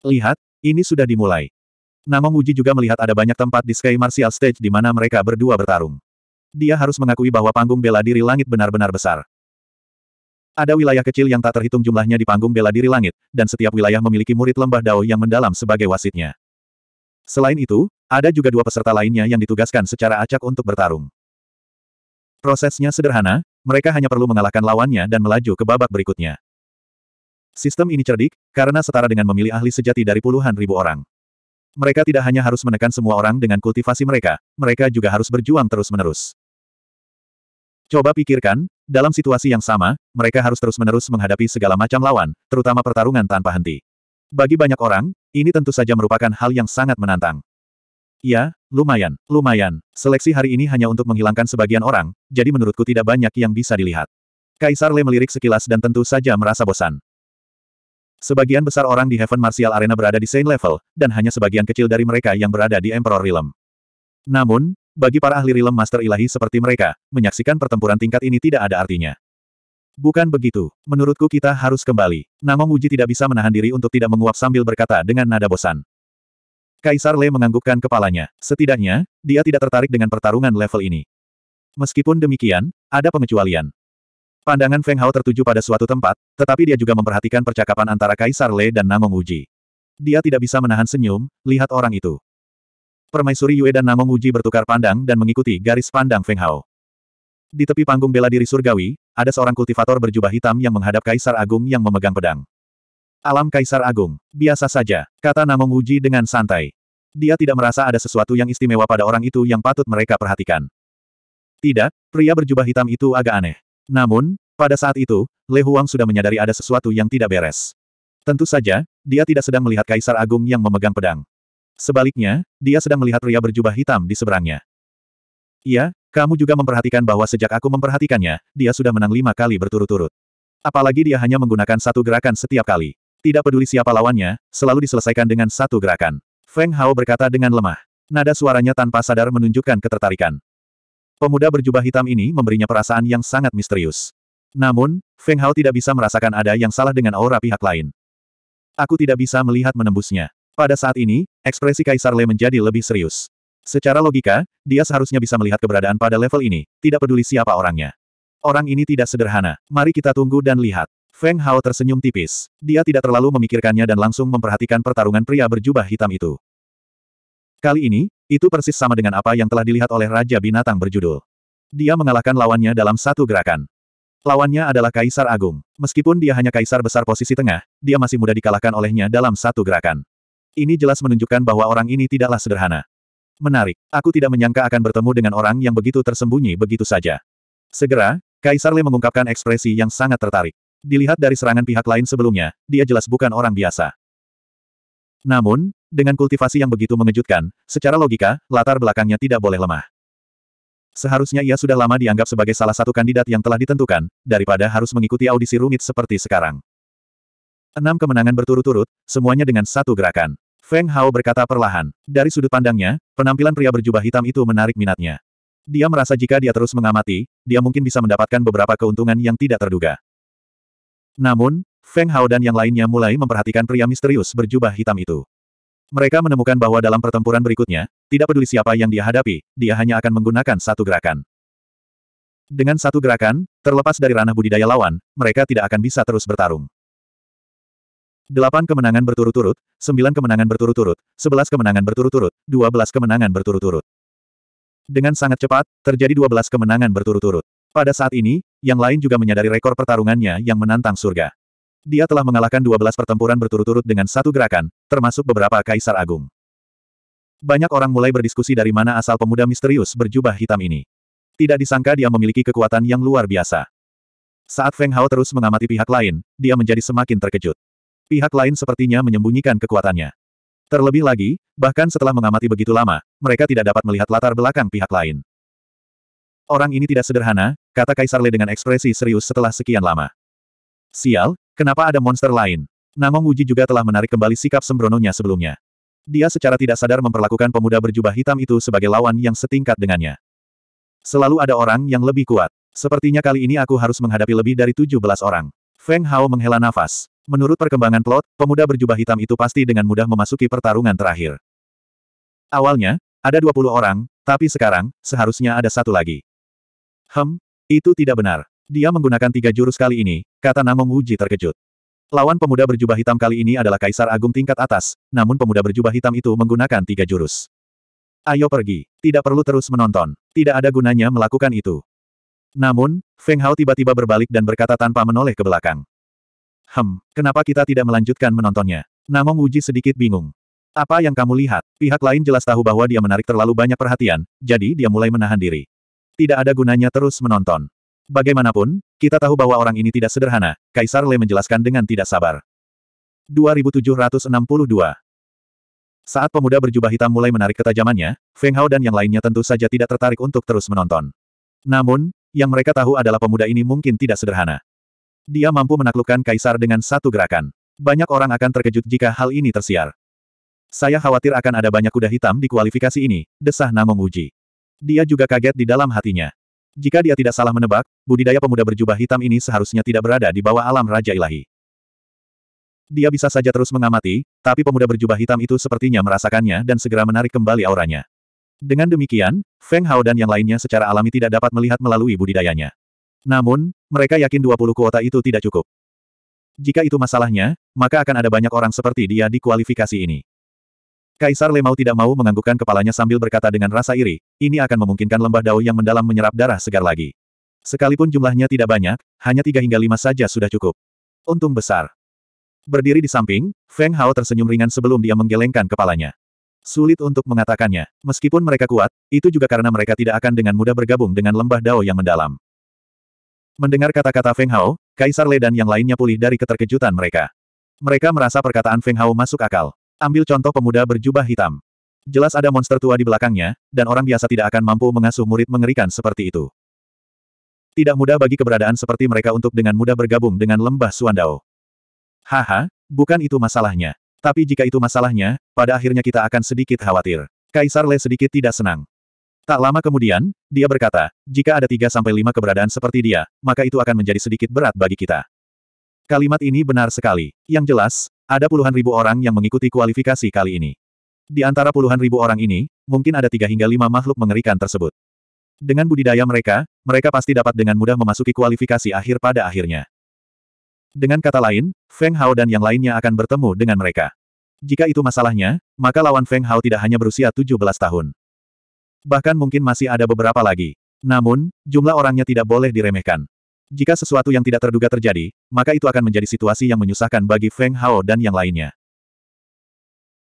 Lihat, ini sudah dimulai. Namong Uji juga melihat ada banyak tempat di Sky Martial Stage di mana mereka berdua bertarung. Dia harus mengakui bahwa panggung bela diri langit benar-benar besar. Ada wilayah kecil yang tak terhitung jumlahnya di panggung bela diri langit, dan setiap wilayah memiliki murid lembah Dao yang mendalam sebagai wasitnya. Selain itu, ada juga dua peserta lainnya yang ditugaskan secara acak untuk bertarung. Prosesnya sederhana, mereka hanya perlu mengalahkan lawannya dan melaju ke babak berikutnya. Sistem ini cerdik, karena setara dengan memilih ahli sejati dari puluhan ribu orang. Mereka tidak hanya harus menekan semua orang dengan kultivasi mereka, mereka juga harus berjuang terus-menerus. Coba pikirkan, dalam situasi yang sama, mereka harus terus-menerus menghadapi segala macam lawan, terutama pertarungan tanpa henti. Bagi banyak orang, ini tentu saja merupakan hal yang sangat menantang. Ya, lumayan, lumayan. Seleksi hari ini hanya untuk menghilangkan sebagian orang, jadi menurutku tidak banyak yang bisa dilihat. Kaisar Le melirik sekilas dan tentu saja merasa bosan. Sebagian besar orang di Heaven Martial Arena berada di Saint Level, dan hanya sebagian kecil dari mereka yang berada di Emperor Realm. Namun, bagi para ahli Realm Master Ilahi seperti mereka, menyaksikan pertempuran tingkat ini tidak ada artinya. Bukan begitu, menurutku kita harus kembali. Namong Wuji tidak bisa menahan diri untuk tidak menguap sambil berkata dengan nada bosan. Kaisar Le menganggukkan kepalanya. Setidaknya, dia tidak tertarik dengan pertarungan level ini. Meskipun demikian, ada pengecualian. Pandangan Feng Hao tertuju pada suatu tempat, tetapi dia juga memperhatikan percakapan antara Kaisar Le dan Namong Uji. Dia tidak bisa menahan senyum, lihat orang itu. Permaisuri Yue dan Namong Uji bertukar pandang dan mengikuti garis pandang Feng Hao. Di tepi panggung bela diri surgawi, ada seorang kultivator berjubah hitam yang menghadap Kaisar Agung yang memegang pedang. Alam Kaisar Agung, biasa saja, kata Namong Uji dengan santai. Dia tidak merasa ada sesuatu yang istimewa pada orang itu yang patut mereka perhatikan. Tidak, pria berjubah hitam itu agak aneh. Namun, pada saat itu, Le Huang sudah menyadari ada sesuatu yang tidak beres. Tentu saja, dia tidak sedang melihat Kaisar Agung yang memegang pedang. Sebaliknya, dia sedang melihat pria berjubah hitam di seberangnya. Iya, kamu juga memperhatikan bahwa sejak aku memperhatikannya, dia sudah menang lima kali berturut-turut. Apalagi dia hanya menggunakan satu gerakan setiap kali. Tidak peduli siapa lawannya, selalu diselesaikan dengan satu gerakan. Feng Hao berkata dengan lemah. Nada suaranya tanpa sadar menunjukkan ketertarikan. Pemuda berjubah hitam ini memberinya perasaan yang sangat misterius. Namun, Feng Hao tidak bisa merasakan ada yang salah dengan aura pihak lain. Aku tidak bisa melihat menembusnya. Pada saat ini, ekspresi Kaisar Le menjadi lebih serius. Secara logika, dia seharusnya bisa melihat keberadaan pada level ini, tidak peduli siapa orangnya. Orang ini tidak sederhana. Mari kita tunggu dan lihat. Feng Hao tersenyum tipis. Dia tidak terlalu memikirkannya dan langsung memperhatikan pertarungan pria berjubah hitam itu. Kali ini, itu persis sama dengan apa yang telah dilihat oleh Raja Binatang berjudul. Dia mengalahkan lawannya dalam satu gerakan. Lawannya adalah Kaisar Agung. Meskipun dia hanya Kaisar besar posisi tengah, dia masih mudah dikalahkan olehnya dalam satu gerakan. Ini jelas menunjukkan bahwa orang ini tidaklah sederhana. Menarik, aku tidak menyangka akan bertemu dengan orang yang begitu tersembunyi begitu saja. Segera, Kaisar Le mengungkapkan ekspresi yang sangat tertarik. Dilihat dari serangan pihak lain sebelumnya, dia jelas bukan orang biasa. Namun, dengan kultivasi yang begitu mengejutkan, secara logika, latar belakangnya tidak boleh lemah. Seharusnya ia sudah lama dianggap sebagai salah satu kandidat yang telah ditentukan, daripada harus mengikuti audisi rumit seperti sekarang. Enam kemenangan berturut-turut, semuanya dengan satu gerakan. Feng Hao berkata perlahan. Dari sudut pandangnya, penampilan pria berjubah hitam itu menarik minatnya. Dia merasa jika dia terus mengamati, dia mungkin bisa mendapatkan beberapa keuntungan yang tidak terduga. Namun, Feng Hao dan yang lainnya mulai memperhatikan pria misterius berjubah hitam itu. Mereka menemukan bahwa dalam pertempuran berikutnya, tidak peduli siapa yang dia hadapi, dia hanya akan menggunakan satu gerakan. Dengan satu gerakan, terlepas dari ranah budidaya lawan, mereka tidak akan bisa terus bertarung. Delapan kemenangan berturut-turut, sembilan kemenangan berturut-turut, sebelas kemenangan berturut-turut, dua belas kemenangan berturut-turut. Dengan sangat cepat, terjadi dua belas kemenangan berturut-turut. Pada saat ini, yang lain juga menyadari rekor pertarungannya yang menantang surga. Dia telah mengalahkan 12 pertempuran berturut-turut dengan satu gerakan, termasuk beberapa kaisar agung. Banyak orang mulai berdiskusi dari mana asal pemuda misterius berjubah hitam ini. Tidak disangka dia memiliki kekuatan yang luar biasa. Saat Feng Hao terus mengamati pihak lain, dia menjadi semakin terkejut. Pihak lain sepertinya menyembunyikan kekuatannya. Terlebih lagi, bahkan setelah mengamati begitu lama, mereka tidak dapat melihat latar belakang pihak lain. Orang ini tidak sederhana, kata Kaisar Le dengan ekspresi serius setelah sekian lama. Sial, Kenapa ada monster lain? Namong Wuji juga telah menarik kembali sikap sembrononya sebelumnya. Dia secara tidak sadar memperlakukan pemuda berjubah hitam itu sebagai lawan yang setingkat dengannya. Selalu ada orang yang lebih kuat. Sepertinya kali ini aku harus menghadapi lebih dari 17 orang. Feng Hao menghela nafas. Menurut perkembangan plot, pemuda berjubah hitam itu pasti dengan mudah memasuki pertarungan terakhir. Awalnya, ada 20 orang, tapi sekarang, seharusnya ada satu lagi. Hem, itu tidak benar. Dia menggunakan tiga jurus kali ini, kata Namong Wuji terkejut. Lawan pemuda berjubah hitam kali ini adalah Kaisar Agung tingkat atas, namun pemuda berjubah hitam itu menggunakan tiga jurus. Ayo pergi, tidak perlu terus menonton, tidak ada gunanya melakukan itu. Namun, Feng Hao tiba-tiba berbalik dan berkata tanpa menoleh ke belakang. Hem, kenapa kita tidak melanjutkan menontonnya? Namong Wuji sedikit bingung. Apa yang kamu lihat? Pihak lain jelas tahu bahwa dia menarik terlalu banyak perhatian, jadi dia mulai menahan diri. Tidak ada gunanya terus menonton. Bagaimanapun, kita tahu bahwa orang ini tidak sederhana, Kaisar Le menjelaskan dengan tidak sabar. 2762 Saat pemuda berjubah hitam mulai menarik ketajamannya, Feng Hao dan yang lainnya tentu saja tidak tertarik untuk terus menonton. Namun, yang mereka tahu adalah pemuda ini mungkin tidak sederhana. Dia mampu menaklukkan Kaisar dengan satu gerakan. Banyak orang akan terkejut jika hal ini tersiar. Saya khawatir akan ada banyak kuda hitam di kualifikasi ini, desah Namong Uji. Dia juga kaget di dalam hatinya. Jika dia tidak salah menebak, budidaya pemuda berjubah hitam ini seharusnya tidak berada di bawah alam Raja Ilahi. Dia bisa saja terus mengamati, tapi pemuda berjubah hitam itu sepertinya merasakannya dan segera menarik kembali auranya. Dengan demikian, Feng Hao dan yang lainnya secara alami tidak dapat melihat melalui budidayanya. Namun, mereka yakin 20 kuota itu tidak cukup. Jika itu masalahnya, maka akan ada banyak orang seperti dia di kualifikasi ini. Kaisar Lemau tidak mau menganggukkan kepalanya sambil berkata dengan rasa iri, ini akan memungkinkan lembah Dao yang mendalam menyerap darah segar lagi. Sekalipun jumlahnya tidak banyak, hanya tiga hingga lima saja sudah cukup. Untung besar. Berdiri di samping, Feng Hao tersenyum ringan sebelum dia menggelengkan kepalanya. Sulit untuk mengatakannya, meskipun mereka kuat, itu juga karena mereka tidak akan dengan mudah bergabung dengan lembah Dao yang mendalam. Mendengar kata-kata Feng Hao, Kaisar Le dan yang lainnya pulih dari keterkejutan mereka. Mereka merasa perkataan Feng Hao masuk akal. Ambil contoh pemuda berjubah hitam. Jelas ada monster tua di belakangnya, dan orang biasa tidak akan mampu mengasuh murid mengerikan seperti itu. Tidak mudah bagi keberadaan seperti mereka untuk dengan mudah bergabung dengan lembah Suandao. Haha, bukan itu masalahnya. Tapi jika itu masalahnya, pada akhirnya kita akan sedikit khawatir. Kaisar Le sedikit tidak senang. Tak lama kemudian, dia berkata, jika ada tiga sampai lima keberadaan seperti dia, maka itu akan menjadi sedikit berat bagi kita. Kalimat ini benar sekali. Yang jelas, ada puluhan ribu orang yang mengikuti kualifikasi kali ini. Di antara puluhan ribu orang ini, mungkin ada tiga hingga lima makhluk mengerikan tersebut. Dengan budidaya mereka, mereka pasti dapat dengan mudah memasuki kualifikasi akhir pada akhirnya. Dengan kata lain, Feng Hao dan yang lainnya akan bertemu dengan mereka. Jika itu masalahnya, maka lawan Feng Hao tidak hanya berusia 17 tahun. Bahkan mungkin masih ada beberapa lagi. Namun, jumlah orangnya tidak boleh diremehkan. Jika sesuatu yang tidak terduga terjadi, maka itu akan menjadi situasi yang menyusahkan bagi Feng Hao dan yang lainnya.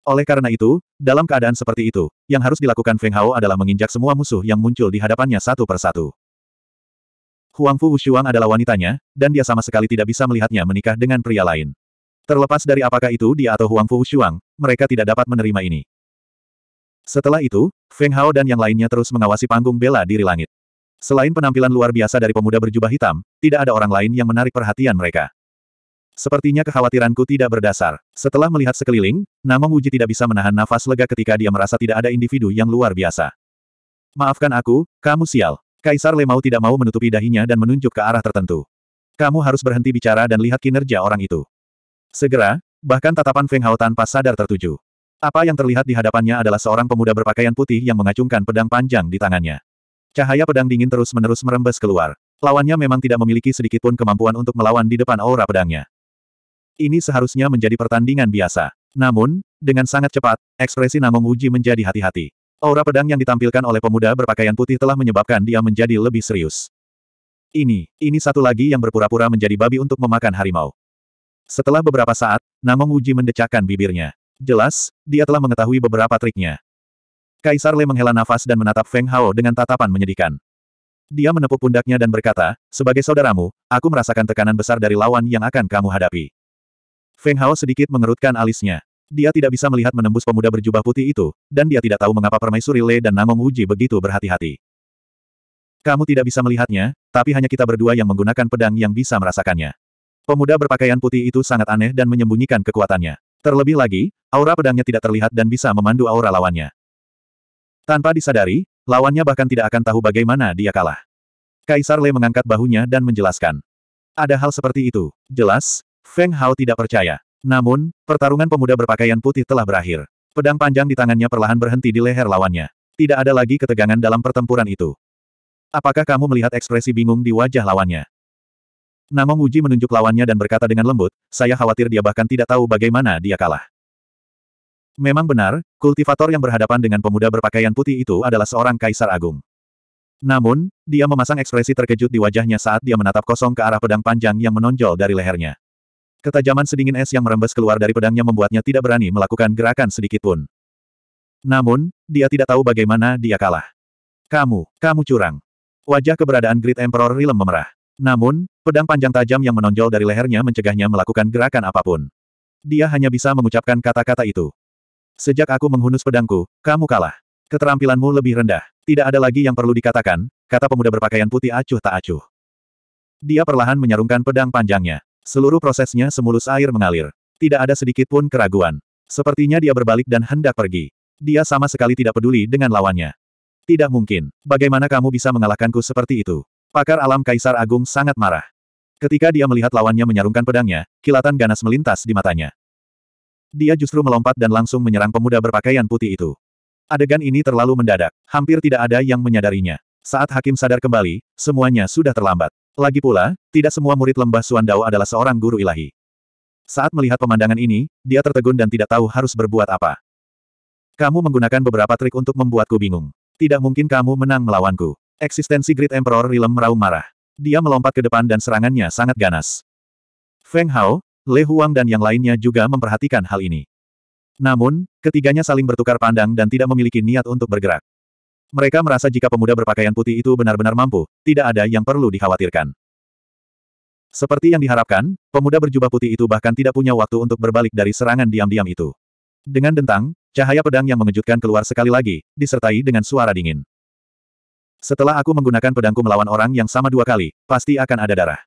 Oleh karena itu, dalam keadaan seperti itu, yang harus dilakukan Feng Hao adalah menginjak semua musuh yang muncul di hadapannya satu persatu. Fu Wushuang adalah wanitanya, dan dia sama sekali tidak bisa melihatnya menikah dengan pria lain. Terlepas dari apakah itu dia atau Huang Fu Wushuang, mereka tidak dapat menerima ini. Setelah itu, Feng Hao dan yang lainnya terus mengawasi panggung bela diri langit. Selain penampilan luar biasa dari pemuda berjubah hitam, tidak ada orang lain yang menarik perhatian mereka. Sepertinya kekhawatiranku tidak berdasar. Setelah melihat sekeliling, Namong Wuji tidak bisa menahan nafas lega ketika dia merasa tidak ada individu yang luar biasa. Maafkan aku, kamu sial. Kaisar Lemau tidak mau menutupi dahinya dan menunjuk ke arah tertentu. Kamu harus berhenti bicara dan lihat kinerja orang itu. Segera, bahkan tatapan Feng Hao tanpa sadar tertuju. Apa yang terlihat di hadapannya adalah seorang pemuda berpakaian putih yang mengacungkan pedang panjang di tangannya. Cahaya pedang dingin terus-menerus merembes keluar. Lawannya memang tidak memiliki sedikitpun kemampuan untuk melawan di depan aura pedangnya. Ini seharusnya menjadi pertandingan biasa. Namun, dengan sangat cepat, ekspresi Namong Wuji menjadi hati-hati. Aura pedang yang ditampilkan oleh pemuda berpakaian putih telah menyebabkan dia menjadi lebih serius. Ini, ini satu lagi yang berpura-pura menjadi babi untuk memakan harimau. Setelah beberapa saat, Namong Wuji mendecakkan bibirnya. Jelas, dia telah mengetahui beberapa triknya. Kaisar Le menghela nafas dan menatap Feng Hao dengan tatapan menyedihkan. Dia menepuk pundaknya dan berkata, sebagai saudaramu, aku merasakan tekanan besar dari lawan yang akan kamu hadapi. Feng Hao sedikit mengerutkan alisnya. Dia tidak bisa melihat menembus pemuda berjubah putih itu, dan dia tidak tahu mengapa Permaisuri Le dan Namong Wuji begitu berhati-hati. Kamu tidak bisa melihatnya, tapi hanya kita berdua yang menggunakan pedang yang bisa merasakannya. Pemuda berpakaian putih itu sangat aneh dan menyembunyikan kekuatannya. Terlebih lagi, aura pedangnya tidak terlihat dan bisa memandu aura lawannya. Tanpa disadari, lawannya bahkan tidak akan tahu bagaimana dia kalah. Kaisar Lei mengangkat bahunya dan menjelaskan. Ada hal seperti itu. Jelas, Feng Hao tidak percaya. Namun, pertarungan pemuda berpakaian putih telah berakhir. Pedang panjang di tangannya perlahan berhenti di leher lawannya. Tidak ada lagi ketegangan dalam pertempuran itu. Apakah kamu melihat ekspresi bingung di wajah lawannya? Namong Uji menunjuk lawannya dan berkata dengan lembut, saya khawatir dia bahkan tidak tahu bagaimana dia kalah. Memang benar, kultivator yang berhadapan dengan pemuda berpakaian putih itu adalah seorang kaisar agung. Namun, dia memasang ekspresi terkejut di wajahnya saat dia menatap kosong ke arah pedang panjang yang menonjol dari lehernya. Ketajaman sedingin es yang merembes keluar dari pedangnya membuatnya tidak berani melakukan gerakan sedikit pun. Namun, dia tidak tahu bagaimana dia kalah. Kamu, kamu curang. Wajah keberadaan Great Emperor Rilem memerah. Namun, pedang panjang tajam yang menonjol dari lehernya mencegahnya melakukan gerakan apapun. Dia hanya bisa mengucapkan kata-kata itu. Sejak aku menghunus pedangku, kamu kalah. Keterampilanmu lebih rendah. Tidak ada lagi yang perlu dikatakan, kata pemuda berpakaian putih acuh tak acuh. Dia perlahan menyarungkan pedang panjangnya. Seluruh prosesnya semulus air mengalir. Tidak ada sedikit pun keraguan. Sepertinya dia berbalik dan hendak pergi. Dia sama sekali tidak peduli dengan lawannya. Tidak mungkin. Bagaimana kamu bisa mengalahkanku seperti itu? Pakar alam Kaisar Agung sangat marah. Ketika dia melihat lawannya menyarungkan pedangnya, kilatan ganas melintas di matanya dia justru melompat dan langsung menyerang pemuda berpakaian putih itu. Adegan ini terlalu mendadak, hampir tidak ada yang menyadarinya. Saat hakim sadar kembali, semuanya sudah terlambat. Lagi pula, tidak semua murid lembah Suandao adalah seorang guru ilahi. Saat melihat pemandangan ini, dia tertegun dan tidak tahu harus berbuat apa. Kamu menggunakan beberapa trik untuk membuatku bingung. Tidak mungkin kamu menang melawanku. Eksistensi Great Emperor Rilem meraung marah. Dia melompat ke depan dan serangannya sangat ganas. Feng Hao, Le Huang dan yang lainnya juga memperhatikan hal ini. Namun, ketiganya saling bertukar pandang dan tidak memiliki niat untuk bergerak. Mereka merasa jika pemuda berpakaian putih itu benar-benar mampu, tidak ada yang perlu dikhawatirkan. Seperti yang diharapkan, pemuda berjubah putih itu bahkan tidak punya waktu untuk berbalik dari serangan diam-diam itu. Dengan dentang, cahaya pedang yang mengejutkan keluar sekali lagi, disertai dengan suara dingin. Setelah aku menggunakan pedangku melawan orang yang sama dua kali, pasti akan ada darah.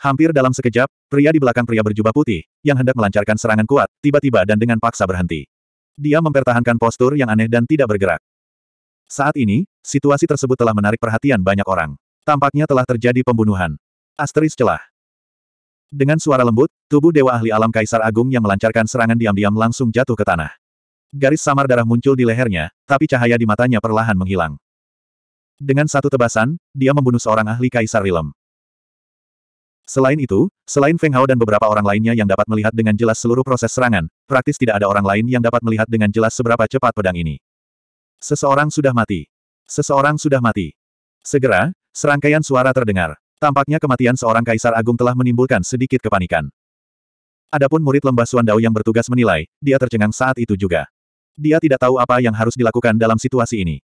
Hampir dalam sekejap, pria di belakang pria berjubah putih, yang hendak melancarkan serangan kuat, tiba-tiba dan dengan paksa berhenti. Dia mempertahankan postur yang aneh dan tidak bergerak. Saat ini, situasi tersebut telah menarik perhatian banyak orang. Tampaknya telah terjadi pembunuhan. Asteris celah. Dengan suara lembut, tubuh Dewa Ahli Alam Kaisar Agung yang melancarkan serangan diam-diam langsung jatuh ke tanah. Garis samar darah muncul di lehernya, tapi cahaya di matanya perlahan menghilang. Dengan satu tebasan, dia membunuh seorang ahli Kaisar Rilem. Selain itu, selain Feng Hao dan beberapa orang lainnya yang dapat melihat dengan jelas seluruh proses serangan, praktis tidak ada orang lain yang dapat melihat dengan jelas seberapa cepat pedang ini. Seseorang sudah mati. Seseorang sudah mati. Segera, serangkaian suara terdengar. Tampaknya kematian seorang kaisar agung telah menimbulkan sedikit kepanikan. Adapun murid lembah Suandao yang bertugas menilai, dia tercengang saat itu juga. Dia tidak tahu apa yang harus dilakukan dalam situasi ini.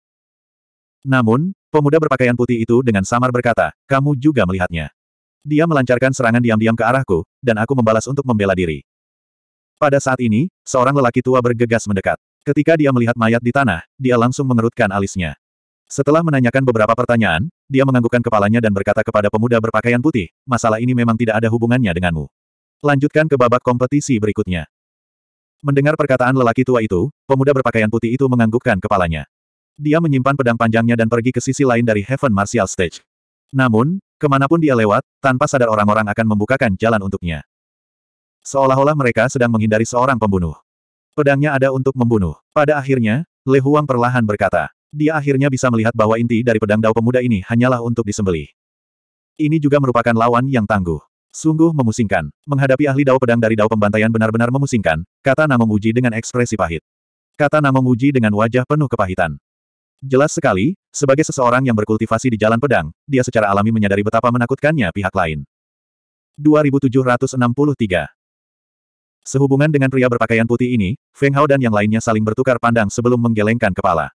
Namun, pemuda berpakaian putih itu dengan samar berkata, kamu juga melihatnya. Dia melancarkan serangan diam-diam ke arahku, dan aku membalas untuk membela diri. Pada saat ini, seorang lelaki tua bergegas mendekat. Ketika dia melihat mayat di tanah, dia langsung mengerutkan alisnya. Setelah menanyakan beberapa pertanyaan, dia menganggukkan kepalanya dan berkata kepada pemuda berpakaian putih, masalah ini memang tidak ada hubungannya denganmu. Lanjutkan ke babak kompetisi berikutnya. Mendengar perkataan lelaki tua itu, pemuda berpakaian putih itu menganggukkan kepalanya. Dia menyimpan pedang panjangnya dan pergi ke sisi lain dari Heaven Martial Stage. Namun, Kemanapun dia lewat, tanpa sadar orang-orang akan membukakan jalan untuknya. Seolah-olah mereka sedang menghindari seorang pembunuh. Pedangnya ada untuk membunuh. Pada akhirnya, Le Huang perlahan berkata. Dia akhirnya bisa melihat bahwa inti dari pedang dao pemuda ini hanyalah untuk disembelih. Ini juga merupakan lawan yang tangguh. Sungguh memusingkan. Menghadapi ahli dao pedang dari dao pembantaian benar-benar memusingkan, kata Namong Uji dengan ekspresi pahit. Kata Namong Uji dengan wajah penuh kepahitan. Jelas sekali, sebagai seseorang yang berkultivasi di jalan pedang, dia secara alami menyadari betapa menakutkannya pihak lain. 2763 Sehubungan dengan pria berpakaian putih ini, Feng Hao dan yang lainnya saling bertukar pandang sebelum menggelengkan kepala.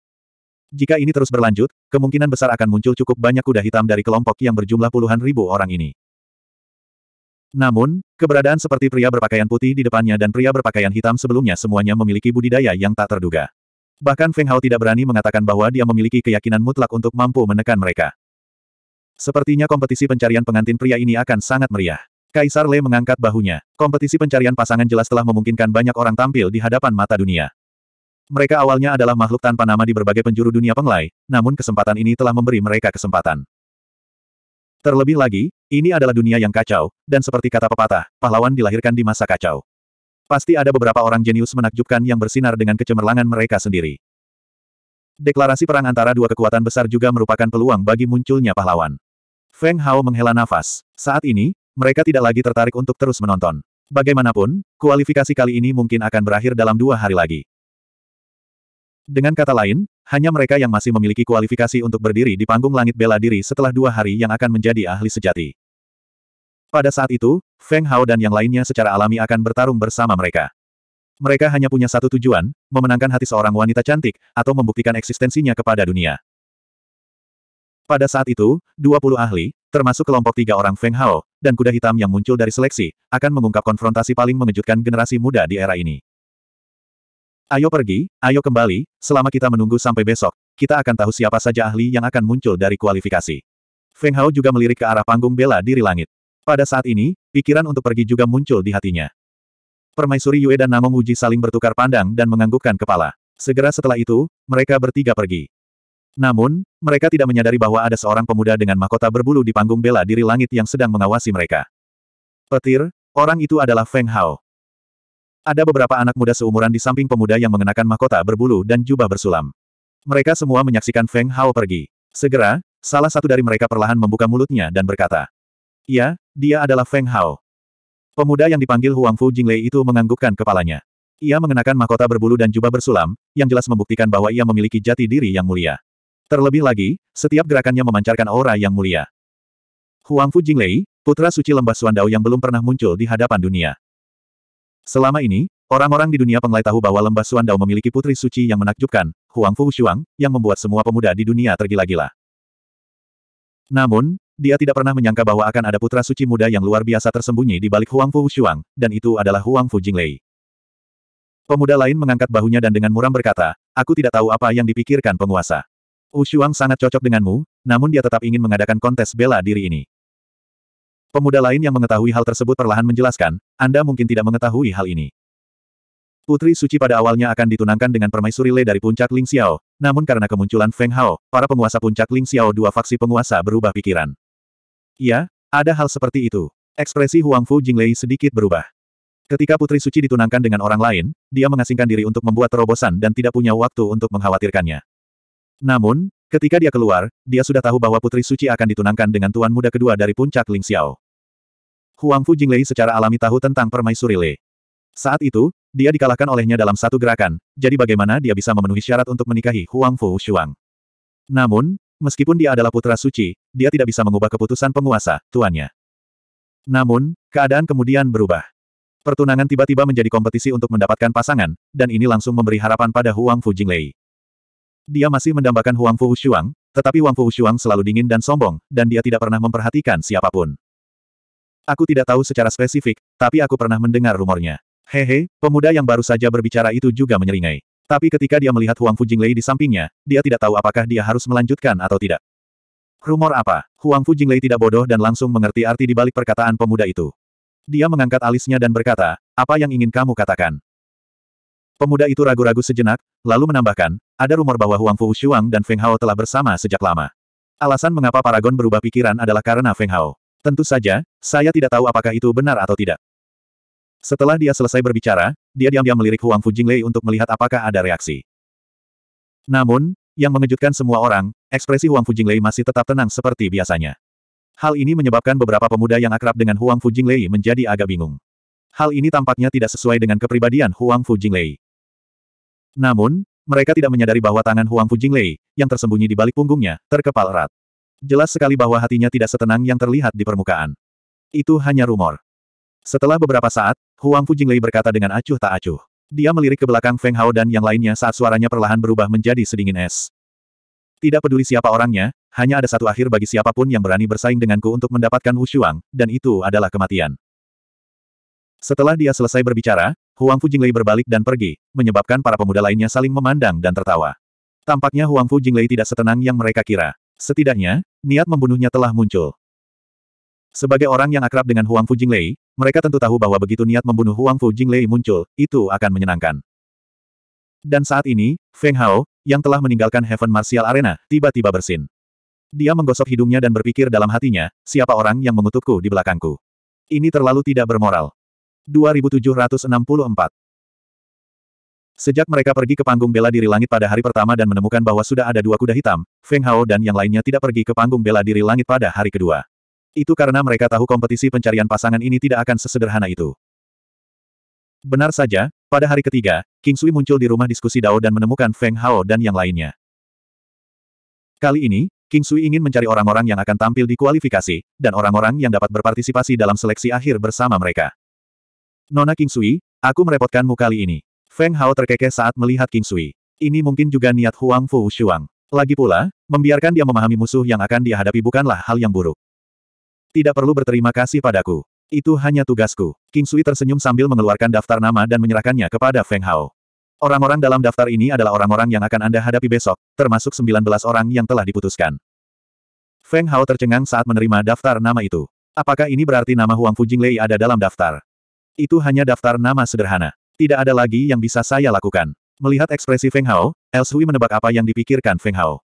Jika ini terus berlanjut, kemungkinan besar akan muncul cukup banyak kuda hitam dari kelompok yang berjumlah puluhan ribu orang ini. Namun, keberadaan seperti pria berpakaian putih di depannya dan pria berpakaian hitam sebelumnya semuanya memiliki budidaya yang tak terduga. Bahkan Feng Hao tidak berani mengatakan bahwa dia memiliki keyakinan mutlak untuk mampu menekan mereka. Sepertinya kompetisi pencarian pengantin pria ini akan sangat meriah. Kaisar Le mengangkat bahunya. Kompetisi pencarian pasangan jelas telah memungkinkan banyak orang tampil di hadapan mata dunia. Mereka awalnya adalah makhluk tanpa nama di berbagai penjuru dunia penglai, namun kesempatan ini telah memberi mereka kesempatan. Terlebih lagi, ini adalah dunia yang kacau, dan seperti kata pepatah, pahlawan dilahirkan di masa kacau. Pasti ada beberapa orang jenius menakjubkan yang bersinar dengan kecemerlangan mereka sendiri. Deklarasi perang antara dua kekuatan besar juga merupakan peluang bagi munculnya pahlawan. Feng Hao menghela nafas. Saat ini, mereka tidak lagi tertarik untuk terus menonton. Bagaimanapun, kualifikasi kali ini mungkin akan berakhir dalam dua hari lagi. Dengan kata lain, hanya mereka yang masih memiliki kualifikasi untuk berdiri di panggung langit bela diri setelah dua hari yang akan menjadi ahli sejati. Pada saat itu, Feng Hao dan yang lainnya secara alami akan bertarung bersama mereka. Mereka hanya punya satu tujuan, memenangkan hati seorang wanita cantik, atau membuktikan eksistensinya kepada dunia. Pada saat itu, 20 ahli, termasuk kelompok tiga orang Feng Hao, dan kuda hitam yang muncul dari seleksi, akan mengungkap konfrontasi paling mengejutkan generasi muda di era ini. Ayo pergi, ayo kembali, selama kita menunggu sampai besok, kita akan tahu siapa saja ahli yang akan muncul dari kualifikasi. Feng Hao juga melirik ke arah panggung bela diri langit. Pada saat ini, pikiran untuk pergi juga muncul di hatinya. Permaisuri Yue dan Namong Muji saling bertukar pandang dan menganggukkan kepala. Segera setelah itu, mereka bertiga pergi. Namun, mereka tidak menyadari bahwa ada seorang pemuda dengan mahkota berbulu di panggung bela diri langit yang sedang mengawasi mereka. Petir, orang itu adalah Feng Hao. Ada beberapa anak muda seumuran di samping pemuda yang mengenakan mahkota berbulu dan jubah bersulam. Mereka semua menyaksikan Feng Hao pergi. Segera, salah satu dari mereka perlahan membuka mulutnya dan berkata, Ya, dia adalah Feng Hao. Pemuda yang dipanggil Huang Fu Jinglei itu menganggukkan kepalanya. Ia mengenakan mahkota berbulu dan jubah bersulam, yang jelas membuktikan bahwa ia memiliki jati diri yang mulia. Terlebih lagi, setiap gerakannya memancarkan aura yang mulia. Huang Fu Jinglei, putra suci lembah Suandao yang belum pernah muncul di hadapan dunia. Selama ini, orang-orang di dunia penglai tahu bahwa lembah Suandao memiliki putri suci yang menakjubkan, Huang Fu Shuang, yang membuat semua pemuda di dunia tergila-gila. Namun, dia tidak pernah menyangka bahwa akan ada putra suci muda yang luar biasa tersembunyi di balik Huang Fu Shuang, dan itu adalah Huang Fu Jinglei. Pemuda lain mengangkat bahunya dan dengan muram berkata, aku tidak tahu apa yang dipikirkan penguasa. Wu Shuang sangat cocok denganmu, namun dia tetap ingin mengadakan kontes bela diri ini. Pemuda lain yang mengetahui hal tersebut perlahan menjelaskan, Anda mungkin tidak mengetahui hal ini. Putri suci pada awalnya akan ditunangkan dengan permaisuri Le dari puncak Ling Xiao, namun karena kemunculan Feng Hao, para penguasa puncak Ling Xiao dua faksi penguasa berubah pikiran. Iya, ada hal seperti itu. Ekspresi Huang Fu Jinglei sedikit berubah. Ketika Putri Suci ditunangkan dengan orang lain, dia mengasingkan diri untuk membuat terobosan dan tidak punya waktu untuk mengkhawatirkannya. Namun, ketika dia keluar, dia sudah tahu bahwa Putri Suci akan ditunangkan dengan tuan muda kedua dari puncak Ling Xiao. Huang Fu Jinglei secara alami tahu tentang permaisuri Lei. Saat itu, dia dikalahkan olehnya dalam satu gerakan, jadi bagaimana dia bisa memenuhi syarat untuk menikahi Huang Fu Shuang. Namun, Meskipun dia adalah putra suci, dia tidak bisa mengubah keputusan penguasa, tuannya. Namun, keadaan kemudian berubah. Pertunangan tiba-tiba menjadi kompetisi untuk mendapatkan pasangan, dan ini langsung memberi harapan pada Huang Fu Jinglei. Dia masih mendambakan Huang Fu Hushuang, tetapi Huang Fu Hushuang selalu dingin dan sombong, dan dia tidak pernah memperhatikan siapapun. Aku tidak tahu secara spesifik, tapi aku pernah mendengar rumornya. Hehe, pemuda yang baru saja berbicara itu juga menyeringai. Tapi ketika dia melihat Huang Fujinglei di sampingnya, dia tidak tahu apakah dia harus melanjutkan atau tidak. Rumor apa? Huang Fujinglei tidak bodoh dan langsung mengerti arti di balik perkataan pemuda itu. Dia mengangkat alisnya dan berkata, apa yang ingin kamu katakan? Pemuda itu ragu-ragu sejenak, lalu menambahkan, ada rumor bahwa Huang Fu Shuang dan Feng Hao telah bersama sejak lama. Alasan mengapa Paragon berubah pikiran adalah karena Feng Hao. Tentu saja, saya tidak tahu apakah itu benar atau tidak. Setelah dia selesai berbicara, dia diam-diam melirik Huang Fu Jinglei untuk melihat apakah ada reaksi. Namun, yang mengejutkan semua orang, ekspresi Huang Fu Jinglei masih tetap tenang seperti biasanya. Hal ini menyebabkan beberapa pemuda yang akrab dengan Huang Fu Jinglei menjadi agak bingung. Hal ini tampaknya tidak sesuai dengan kepribadian Huang Fu Jinglei. Namun, mereka tidak menyadari bahwa tangan Huang Fu Jinglei, yang tersembunyi di balik punggungnya, terkepal erat. Jelas sekali bahwa hatinya tidak setenang yang terlihat di permukaan. Itu hanya rumor. Setelah beberapa saat, Huang Fu Jinglei berkata dengan acuh tak acuh. Dia melirik ke belakang Feng Hao dan yang lainnya saat suaranya perlahan berubah menjadi sedingin es. Tidak peduli siapa orangnya, hanya ada satu akhir bagi siapapun yang berani bersaing denganku untuk mendapatkan Wu Wushuang, dan itu adalah kematian. Setelah dia selesai berbicara, Huang Fu Jinglei berbalik dan pergi, menyebabkan para pemuda lainnya saling memandang dan tertawa. Tampaknya Huang Fu Jinglei tidak setenang yang mereka kira. Setidaknya, niat membunuhnya telah muncul. Sebagai orang yang akrab dengan Huang Fu Jinglei, mereka tentu tahu bahwa begitu niat membunuh Huang Fu Jinglei muncul, itu akan menyenangkan. Dan saat ini, Feng Hao, yang telah meninggalkan Heaven Martial Arena, tiba-tiba bersin. Dia menggosok hidungnya dan berpikir dalam hatinya, siapa orang yang mengutukku di belakangku. Ini terlalu tidak bermoral. 2764 Sejak mereka pergi ke panggung bela diri langit pada hari pertama dan menemukan bahwa sudah ada dua kuda hitam, Feng Hao dan yang lainnya tidak pergi ke panggung bela diri langit pada hari kedua. Itu karena mereka tahu kompetisi pencarian pasangan ini tidak akan sesederhana itu. Benar saja, pada hari ketiga, King Sui muncul di rumah diskusi Dao dan menemukan Feng Hao dan yang lainnya. Kali ini, King Sui ingin mencari orang-orang yang akan tampil di kualifikasi, dan orang-orang yang dapat berpartisipasi dalam seleksi akhir bersama mereka. Nona King Sui, aku merepotkanmu kali ini. Feng Hao terkekeh saat melihat King Sui. Ini mungkin juga niat Huang Fu Shuang. Lagi pula, membiarkan dia memahami musuh yang akan dihadapi bukanlah hal yang buruk. Tidak perlu berterima kasih padaku. Itu hanya tugasku. King Sui tersenyum sambil mengeluarkan daftar nama dan menyerahkannya kepada Feng Hao. Orang-orang dalam daftar ini adalah orang-orang yang akan Anda hadapi besok, termasuk 19 orang yang telah diputuskan. Feng Hao tercengang saat menerima daftar nama itu. Apakah ini berarti nama Huang Lei ada dalam daftar? Itu hanya daftar nama sederhana. Tidak ada lagi yang bisa saya lakukan. Melihat ekspresi Feng Hao, Sui menebak apa yang dipikirkan Feng Hao.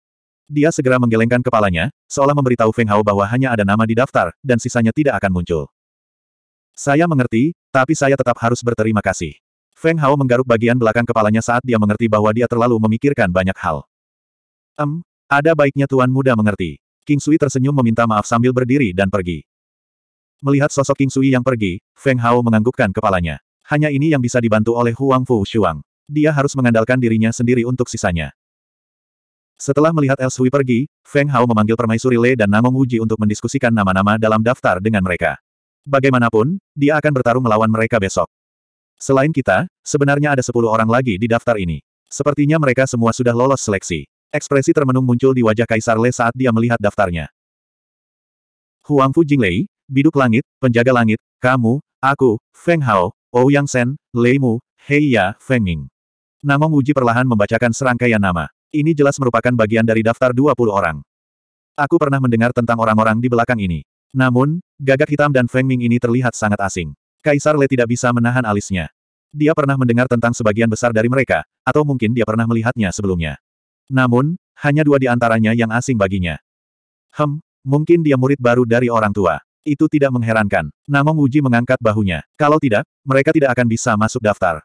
Dia segera menggelengkan kepalanya, seolah memberitahu Feng Hao bahwa hanya ada nama di daftar, dan sisanya tidak akan muncul. Saya mengerti, tapi saya tetap harus berterima kasih. Feng Hao menggaruk bagian belakang kepalanya saat dia mengerti bahwa dia terlalu memikirkan banyak hal. Em, ada baiknya Tuan Muda mengerti. King Sui tersenyum meminta maaf sambil berdiri dan pergi. Melihat sosok King Sui yang pergi, Feng Hao menganggukkan kepalanya. Hanya ini yang bisa dibantu oleh Huang Fu Shuang. Dia harus mengandalkan dirinya sendiri untuk sisanya. Setelah melihat Elsui pergi, Feng Hao memanggil permaisuri Le dan Namong Uji untuk mendiskusikan nama-nama dalam daftar dengan mereka. Bagaimanapun, dia akan bertarung melawan mereka besok. Selain kita, sebenarnya ada sepuluh orang lagi di daftar ini. Sepertinya mereka semua sudah lolos seleksi. Ekspresi termenung muncul di wajah Kaisar Le saat dia melihat daftarnya. Huang Jing Jinglei, Biduk Langit, Penjaga Langit, kamu, aku, Feng Hao, Ouyang oh Sen, Lei Mu, Hei Ya, Feng Ming. Namong Uji perlahan membacakan serangkaian nama. Ini jelas merupakan bagian dari daftar 20 orang. Aku pernah mendengar tentang orang-orang di belakang ini. Namun, gagak hitam dan Feng Ming ini terlihat sangat asing. Kaisar Le tidak bisa menahan alisnya. Dia pernah mendengar tentang sebagian besar dari mereka, atau mungkin dia pernah melihatnya sebelumnya. Namun, hanya dua di antaranya yang asing baginya. Hem, mungkin dia murid baru dari orang tua. Itu tidak mengherankan. Namong Uji mengangkat bahunya. Kalau tidak, mereka tidak akan bisa masuk daftar.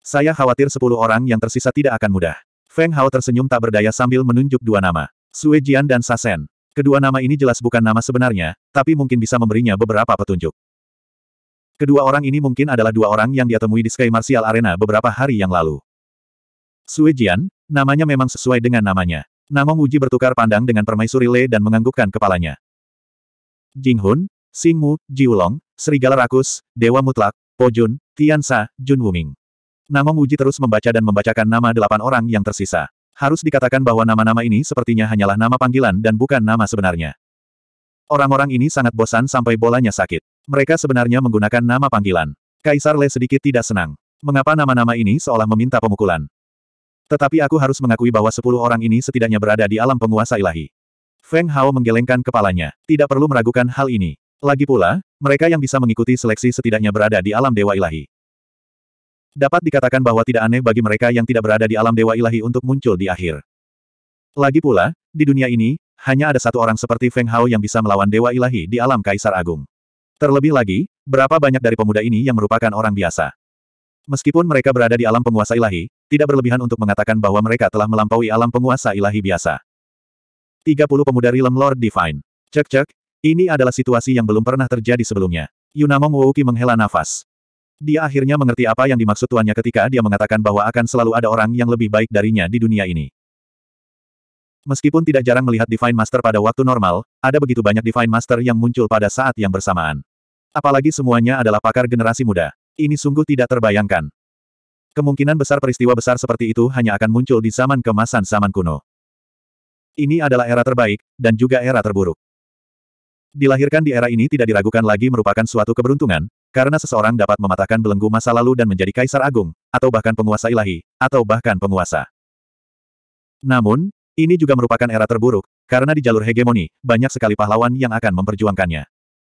Saya khawatir sepuluh orang yang tersisa tidak akan mudah. Feng Hao tersenyum tak berdaya sambil menunjuk dua nama. Sue Jian dan Sasen. Kedua nama ini jelas bukan nama sebenarnya, tapi mungkin bisa memberinya beberapa petunjuk. Kedua orang ini mungkin adalah dua orang yang dia temui di Sky Martial Arena beberapa hari yang lalu. Sue Jian, namanya memang sesuai dengan namanya. Namong Uji bertukar pandang dengan permaisuri Le dan menganggukkan kepalanya. Jing Hun, Xing Mu, Jiulong, Serigala Rakus, Dewa Mutlak, Po Jun, Tian Sa, Jun Wuming. Namong Muji terus membaca dan membacakan nama delapan orang yang tersisa. Harus dikatakan bahwa nama-nama ini sepertinya hanyalah nama panggilan dan bukan nama sebenarnya. Orang-orang ini sangat bosan sampai bolanya sakit. Mereka sebenarnya menggunakan nama panggilan. Kaisar Le sedikit tidak senang. Mengapa nama-nama ini seolah meminta pemukulan? Tetapi aku harus mengakui bahwa sepuluh orang ini setidaknya berada di alam penguasa ilahi. Feng Hao menggelengkan kepalanya. Tidak perlu meragukan hal ini. Lagi pula, mereka yang bisa mengikuti seleksi setidaknya berada di alam dewa ilahi. Dapat dikatakan bahwa tidak aneh bagi mereka yang tidak berada di alam dewa ilahi untuk muncul di akhir. Lagi pula, di dunia ini, hanya ada satu orang seperti Feng Hao yang bisa melawan dewa ilahi di alam Kaisar Agung. Terlebih lagi, berapa banyak dari pemuda ini yang merupakan orang biasa. Meskipun mereka berada di alam penguasa ilahi, tidak berlebihan untuk mengatakan bahwa mereka telah melampaui alam penguasa ilahi biasa. 30 pemuda Realm Lord Divine. Cek-cek, ini adalah situasi yang belum pernah terjadi sebelumnya. Yunamong Wouki menghela nafas. Dia akhirnya mengerti apa yang dimaksud tuannya ketika dia mengatakan bahwa akan selalu ada orang yang lebih baik darinya di dunia ini. Meskipun tidak jarang melihat Divine Master pada waktu normal, ada begitu banyak Divine Master yang muncul pada saat yang bersamaan. Apalagi semuanya adalah pakar generasi muda. Ini sungguh tidak terbayangkan. Kemungkinan besar peristiwa besar seperti itu hanya akan muncul di zaman kemasan zaman kuno. Ini adalah era terbaik, dan juga era terburuk. Dilahirkan di era ini tidak diragukan lagi merupakan suatu keberuntungan, karena seseorang dapat mematahkan belenggu masa lalu dan menjadi kaisar agung, atau bahkan penguasa ilahi, atau bahkan penguasa. Namun, ini juga merupakan era terburuk, karena di jalur hegemoni, banyak sekali pahlawan yang akan memperjuangkannya.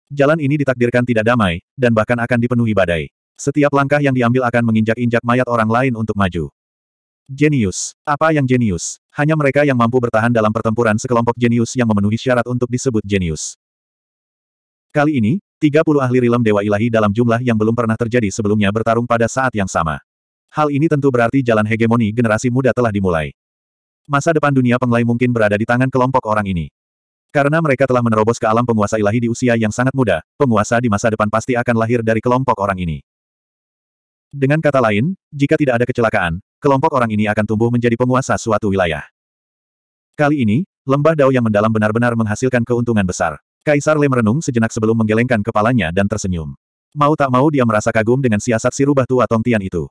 Jalan ini ditakdirkan tidak damai, dan bahkan akan dipenuhi badai. Setiap langkah yang diambil akan menginjak-injak mayat orang lain untuk maju. Jenius. Apa yang jenius? Hanya mereka yang mampu bertahan dalam pertempuran sekelompok jenius yang memenuhi syarat untuk disebut jenius. Kali ini, 30 ahli rilem Dewa Ilahi dalam jumlah yang belum pernah terjadi sebelumnya bertarung pada saat yang sama. Hal ini tentu berarti jalan hegemoni generasi muda telah dimulai. Masa depan dunia penglai mungkin berada di tangan kelompok orang ini. Karena mereka telah menerobos ke alam penguasa ilahi di usia yang sangat muda, penguasa di masa depan pasti akan lahir dari kelompok orang ini. Dengan kata lain, jika tidak ada kecelakaan, kelompok orang ini akan tumbuh menjadi penguasa suatu wilayah. Kali ini, lembah Dao yang mendalam benar-benar menghasilkan keuntungan besar. Kaisar Lei merenung sejenak sebelum menggelengkan kepalanya dan tersenyum. Mau tak mau dia merasa kagum dengan siasat si rubah tua Tong Tian itu.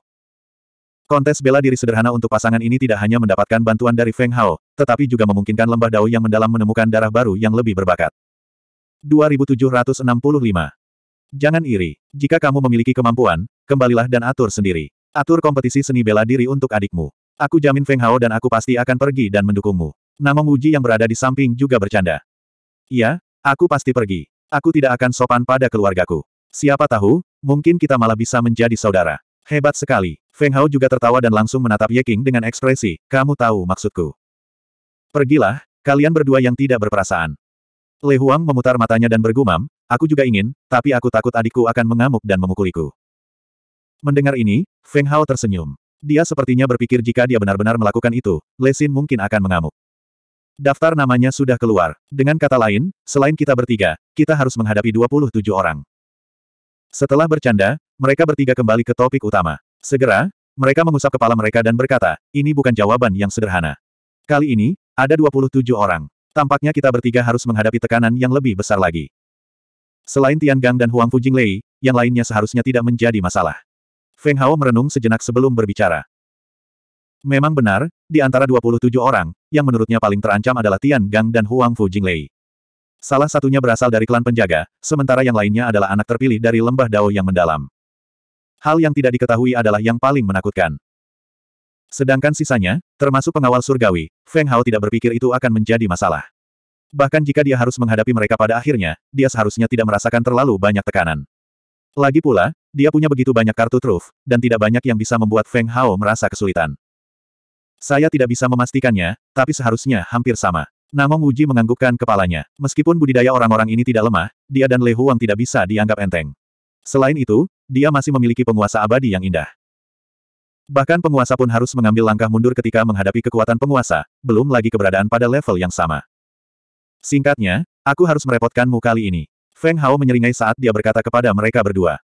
Kontes bela diri sederhana untuk pasangan ini tidak hanya mendapatkan bantuan dari Feng Hao, tetapi juga memungkinkan lembah Dao yang mendalam menemukan darah baru yang lebih berbakat. 2765. Jangan iri. Jika kamu memiliki kemampuan, kembalilah dan atur sendiri. Atur kompetisi seni bela diri untuk adikmu. Aku jamin Feng Hao dan aku pasti akan pergi dan mendukungmu. Namong Wuji yang berada di samping juga bercanda. Iya, Aku pasti pergi. Aku tidak akan sopan pada keluargaku. Siapa tahu, mungkin kita malah bisa menjadi saudara. Hebat sekali. Feng Hao juga tertawa dan langsung menatap Ye Qing dengan ekspresi, kamu tahu maksudku. Pergilah, kalian berdua yang tidak berperasaan. Le Huang memutar matanya dan bergumam, aku juga ingin, tapi aku takut adikku akan mengamuk dan memukuliku. Mendengar ini, Feng Hao tersenyum. Dia sepertinya berpikir jika dia benar-benar melakukan itu, Lesin mungkin akan mengamuk. Daftar namanya sudah keluar. Dengan kata lain, selain kita bertiga, kita harus menghadapi 27 orang. Setelah bercanda, mereka bertiga kembali ke topik utama. Segera, mereka mengusap kepala mereka dan berkata, ini bukan jawaban yang sederhana. Kali ini, ada 27 orang. Tampaknya kita bertiga harus menghadapi tekanan yang lebih besar lagi. Selain Tian Gang dan Huang Fujing Lei, yang lainnya seharusnya tidak menjadi masalah. Feng Hao merenung sejenak sebelum berbicara. Memang benar, di antara 27 orang, yang menurutnya paling terancam adalah Tian Gang dan Huang Fu Jinglei. Salah satunya berasal dari klan penjaga, sementara yang lainnya adalah anak terpilih dari lembah Dao yang mendalam. Hal yang tidak diketahui adalah yang paling menakutkan. Sedangkan sisanya, termasuk pengawal surgawi, Feng Hao tidak berpikir itu akan menjadi masalah. Bahkan jika dia harus menghadapi mereka pada akhirnya, dia seharusnya tidak merasakan terlalu banyak tekanan. Lagi pula, dia punya begitu banyak kartu truf, dan tidak banyak yang bisa membuat Feng Hao merasa kesulitan. Saya tidak bisa memastikannya, tapi seharusnya hampir sama. Namong Wuji menganggukkan kepalanya. Meskipun budidaya orang-orang ini tidak lemah, dia dan Lehuang Huang tidak bisa dianggap enteng. Selain itu, dia masih memiliki penguasa abadi yang indah. Bahkan penguasa pun harus mengambil langkah mundur ketika menghadapi kekuatan penguasa, belum lagi keberadaan pada level yang sama. Singkatnya, aku harus merepotkanmu kali ini. Feng Hao menyeringai saat dia berkata kepada mereka berdua.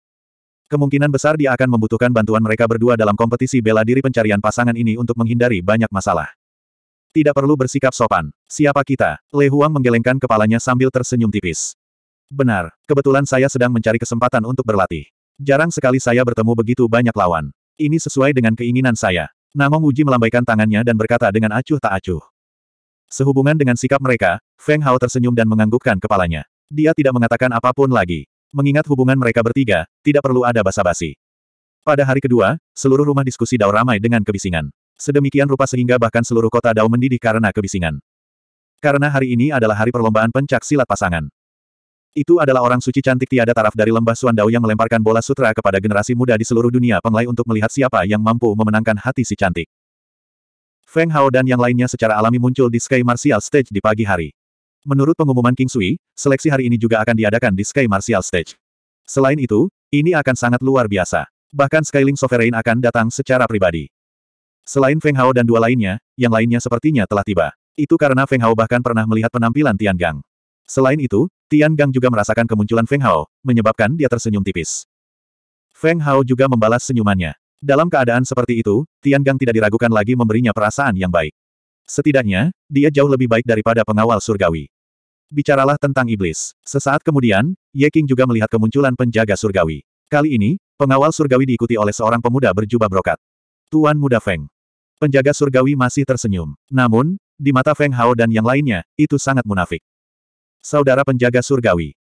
Kemungkinan besar dia akan membutuhkan bantuan mereka berdua dalam kompetisi bela diri pencarian pasangan ini untuk menghindari banyak masalah. Tidak perlu bersikap sopan. Siapa kita? Le Huang menggelengkan kepalanya sambil tersenyum tipis. Benar, kebetulan saya sedang mencari kesempatan untuk berlatih. Jarang sekali saya bertemu begitu banyak lawan. Ini sesuai dengan keinginan saya. Namong Uji melambaikan tangannya dan berkata dengan acuh tak acuh. Sehubungan dengan sikap mereka, Feng Hao tersenyum dan menganggukkan kepalanya. Dia tidak mengatakan apapun lagi. Mengingat hubungan mereka bertiga, tidak perlu ada basa-basi. Pada hari kedua, seluruh rumah diskusi Dao ramai dengan kebisingan. Sedemikian rupa sehingga bahkan seluruh kota Dao mendidih karena kebisingan. Karena hari ini adalah hari perlombaan pencak silat pasangan. Itu adalah orang suci cantik tiada taraf dari lembah Suan Dao yang melemparkan bola sutra kepada generasi muda di seluruh dunia penglai untuk melihat siapa yang mampu memenangkan hati si cantik. Feng Hao dan yang lainnya secara alami muncul di Sky Martial Stage di pagi hari. Menurut pengumuman King Sui, seleksi hari ini juga akan diadakan di Sky Martial Stage. Selain itu, ini akan sangat luar biasa. Bahkan Skyling Sovereign akan datang secara pribadi. Selain Feng Hao dan dua lainnya, yang lainnya sepertinya telah tiba. Itu karena Feng Hao bahkan pernah melihat penampilan Tian Gang. Selain itu, Tian Gang juga merasakan kemunculan Feng Hao, menyebabkan dia tersenyum tipis. Feng Hao juga membalas senyumannya. Dalam keadaan seperti itu, Tian Gang tidak diragukan lagi memberinya perasaan yang baik. Setidaknya, dia jauh lebih baik daripada pengawal surgawi. Bicaralah tentang iblis. Sesaat kemudian, Ye King juga melihat kemunculan penjaga surgawi. Kali ini, pengawal surgawi diikuti oleh seorang pemuda berjubah brokat. Tuan Muda Feng. Penjaga surgawi masih tersenyum. Namun, di mata Feng Hao dan yang lainnya, itu sangat munafik. Saudara penjaga surgawi.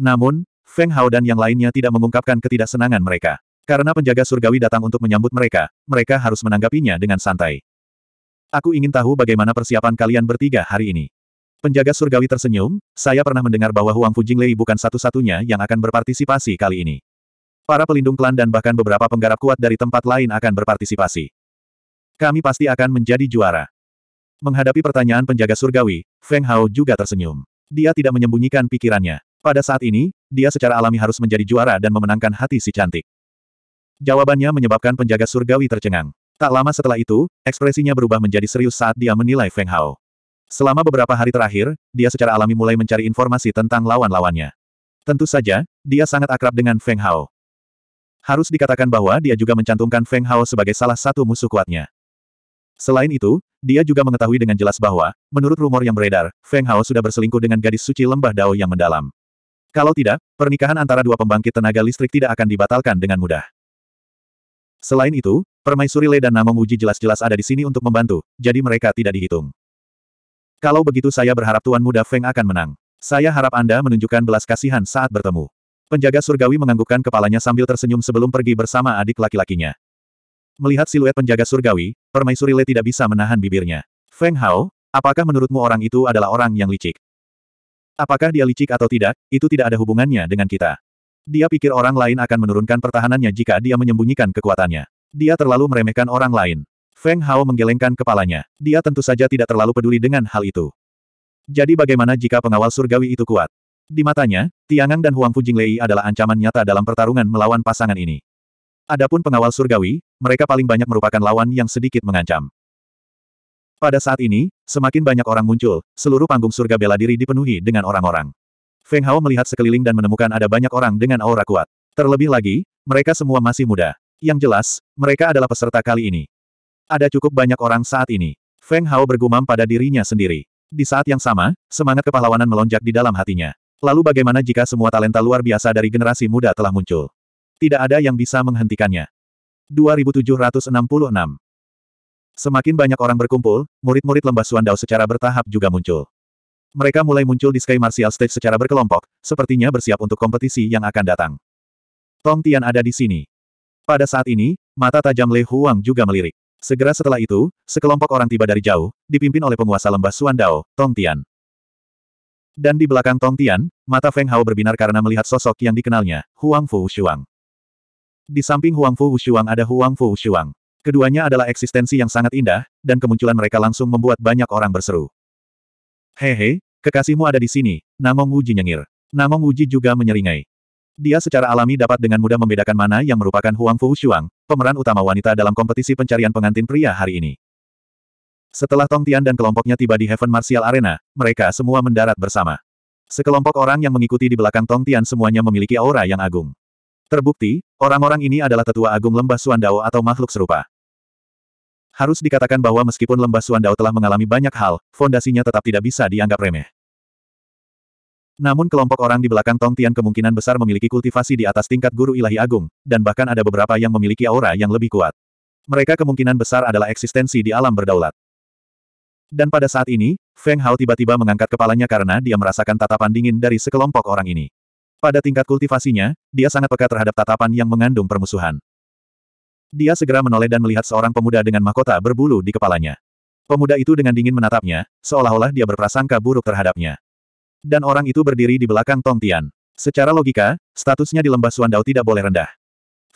Namun, Feng Hao dan yang lainnya tidak mengungkapkan ketidaksenangan mereka. Karena penjaga surgawi datang untuk menyambut mereka, mereka harus menanggapinya dengan santai. Aku ingin tahu bagaimana persiapan kalian bertiga hari ini. Penjaga surgawi tersenyum, saya pernah mendengar bahwa Huang Fujinglei bukan satu-satunya yang akan berpartisipasi kali ini. Para pelindung klan dan bahkan beberapa penggarap kuat dari tempat lain akan berpartisipasi. Kami pasti akan menjadi juara. Menghadapi pertanyaan penjaga surgawi, Feng Hao juga tersenyum. Dia tidak menyembunyikan pikirannya. Pada saat ini, dia secara alami harus menjadi juara dan memenangkan hati si cantik. Jawabannya menyebabkan penjaga surgawi tercengang. Tak lama setelah itu, ekspresinya berubah menjadi serius saat dia menilai Feng Hao. Selama beberapa hari terakhir, dia secara alami mulai mencari informasi tentang lawan-lawannya. Tentu saja, dia sangat akrab dengan Feng Hao. Harus dikatakan bahwa dia juga mencantumkan Feng Hao sebagai salah satu musuh kuatnya. Selain itu, dia juga mengetahui dengan jelas bahwa, menurut rumor yang beredar, Feng Hao sudah berselingkuh dengan gadis suci lembah Dao yang mendalam. Kalau tidak, pernikahan antara dua pembangkit tenaga listrik tidak akan dibatalkan dengan mudah. Selain itu, Permaisuri Le dan Namo Uji jelas-jelas ada di sini untuk membantu, jadi mereka tidak dihitung. Kalau begitu saya berharap Tuan Muda Feng akan menang. Saya harap Anda menunjukkan belas kasihan saat bertemu. Penjaga surgawi menganggukkan kepalanya sambil tersenyum sebelum pergi bersama adik laki-lakinya. Melihat siluet penjaga surgawi, permaisuri Le tidak bisa menahan bibirnya. Feng Hao, apakah menurutmu orang itu adalah orang yang licik? Apakah dia licik atau tidak, itu tidak ada hubungannya dengan kita. Dia pikir orang lain akan menurunkan pertahanannya jika dia menyembunyikan kekuatannya. Dia terlalu meremehkan orang lain. Feng Hao menggelengkan kepalanya. Dia tentu saja tidak terlalu peduli dengan hal itu. Jadi bagaimana jika pengawal surgawi itu kuat? Di matanya, Tiangang dan Huang Fujinglei adalah ancaman nyata dalam pertarungan melawan pasangan ini. Adapun pengawal surgawi, mereka paling banyak merupakan lawan yang sedikit mengancam. Pada saat ini, semakin banyak orang muncul, seluruh panggung surga bela diri dipenuhi dengan orang-orang. Feng Hao melihat sekeliling dan menemukan ada banyak orang dengan aura kuat. Terlebih lagi, mereka semua masih muda. Yang jelas, mereka adalah peserta kali ini. Ada cukup banyak orang saat ini. Feng Hao bergumam pada dirinya sendiri. Di saat yang sama, semangat kepahlawanan melonjak di dalam hatinya. Lalu bagaimana jika semua talenta luar biasa dari generasi muda telah muncul? Tidak ada yang bisa menghentikannya. 2766 Semakin banyak orang berkumpul, murid-murid lembah Suandao secara bertahap juga muncul. Mereka mulai muncul di Sky Martial Stage secara berkelompok, sepertinya bersiap untuk kompetisi yang akan datang. Tong Tian ada di sini. Pada saat ini, mata tajam Lei Huang juga melirik. Segera setelah itu, sekelompok orang tiba dari jauh, dipimpin oleh penguasa lembah Suandao, Tong Tian. Dan di belakang Tong Tian, mata Feng Hao berbinar karena melihat sosok yang dikenalnya, Huang Fu Shuang. Di samping Huang Fu Shuang ada Huang Fu Shuang. Keduanya adalah eksistensi yang sangat indah, dan kemunculan mereka langsung membuat banyak orang berseru. Hehe, kekasihmu ada di sini, Namong Wuji nyengir. Namong Wuji juga menyeringai. Dia secara alami dapat dengan mudah membedakan mana yang merupakan Huang Fu Shuang, pemeran utama wanita dalam kompetisi pencarian pengantin pria hari ini. Setelah Tong Tian dan kelompoknya tiba di Heaven Martial Arena, mereka semua mendarat bersama. Sekelompok orang yang mengikuti di belakang Tong Tian semuanya memiliki aura yang agung. Terbukti, orang-orang ini adalah tetua agung lembah Suandao atau makhluk serupa. Harus dikatakan bahwa meskipun lembah Suandao telah mengalami banyak hal, fondasinya tetap tidak bisa dianggap remeh. Namun kelompok orang di belakang Tong Tian kemungkinan besar memiliki kultivasi di atas tingkat guru ilahi agung, dan bahkan ada beberapa yang memiliki aura yang lebih kuat. Mereka kemungkinan besar adalah eksistensi di alam berdaulat. Dan pada saat ini, Feng Hao tiba-tiba mengangkat kepalanya karena dia merasakan tatapan dingin dari sekelompok orang ini. Pada tingkat kultivasinya, dia sangat peka terhadap tatapan yang mengandung permusuhan. Dia segera menoleh dan melihat seorang pemuda dengan mahkota berbulu di kepalanya. Pemuda itu dengan dingin menatapnya, seolah-olah dia berprasangka buruk terhadapnya. Dan orang itu berdiri di belakang Tong Tian. Secara logika, statusnya di lembah Suandao tidak boleh rendah.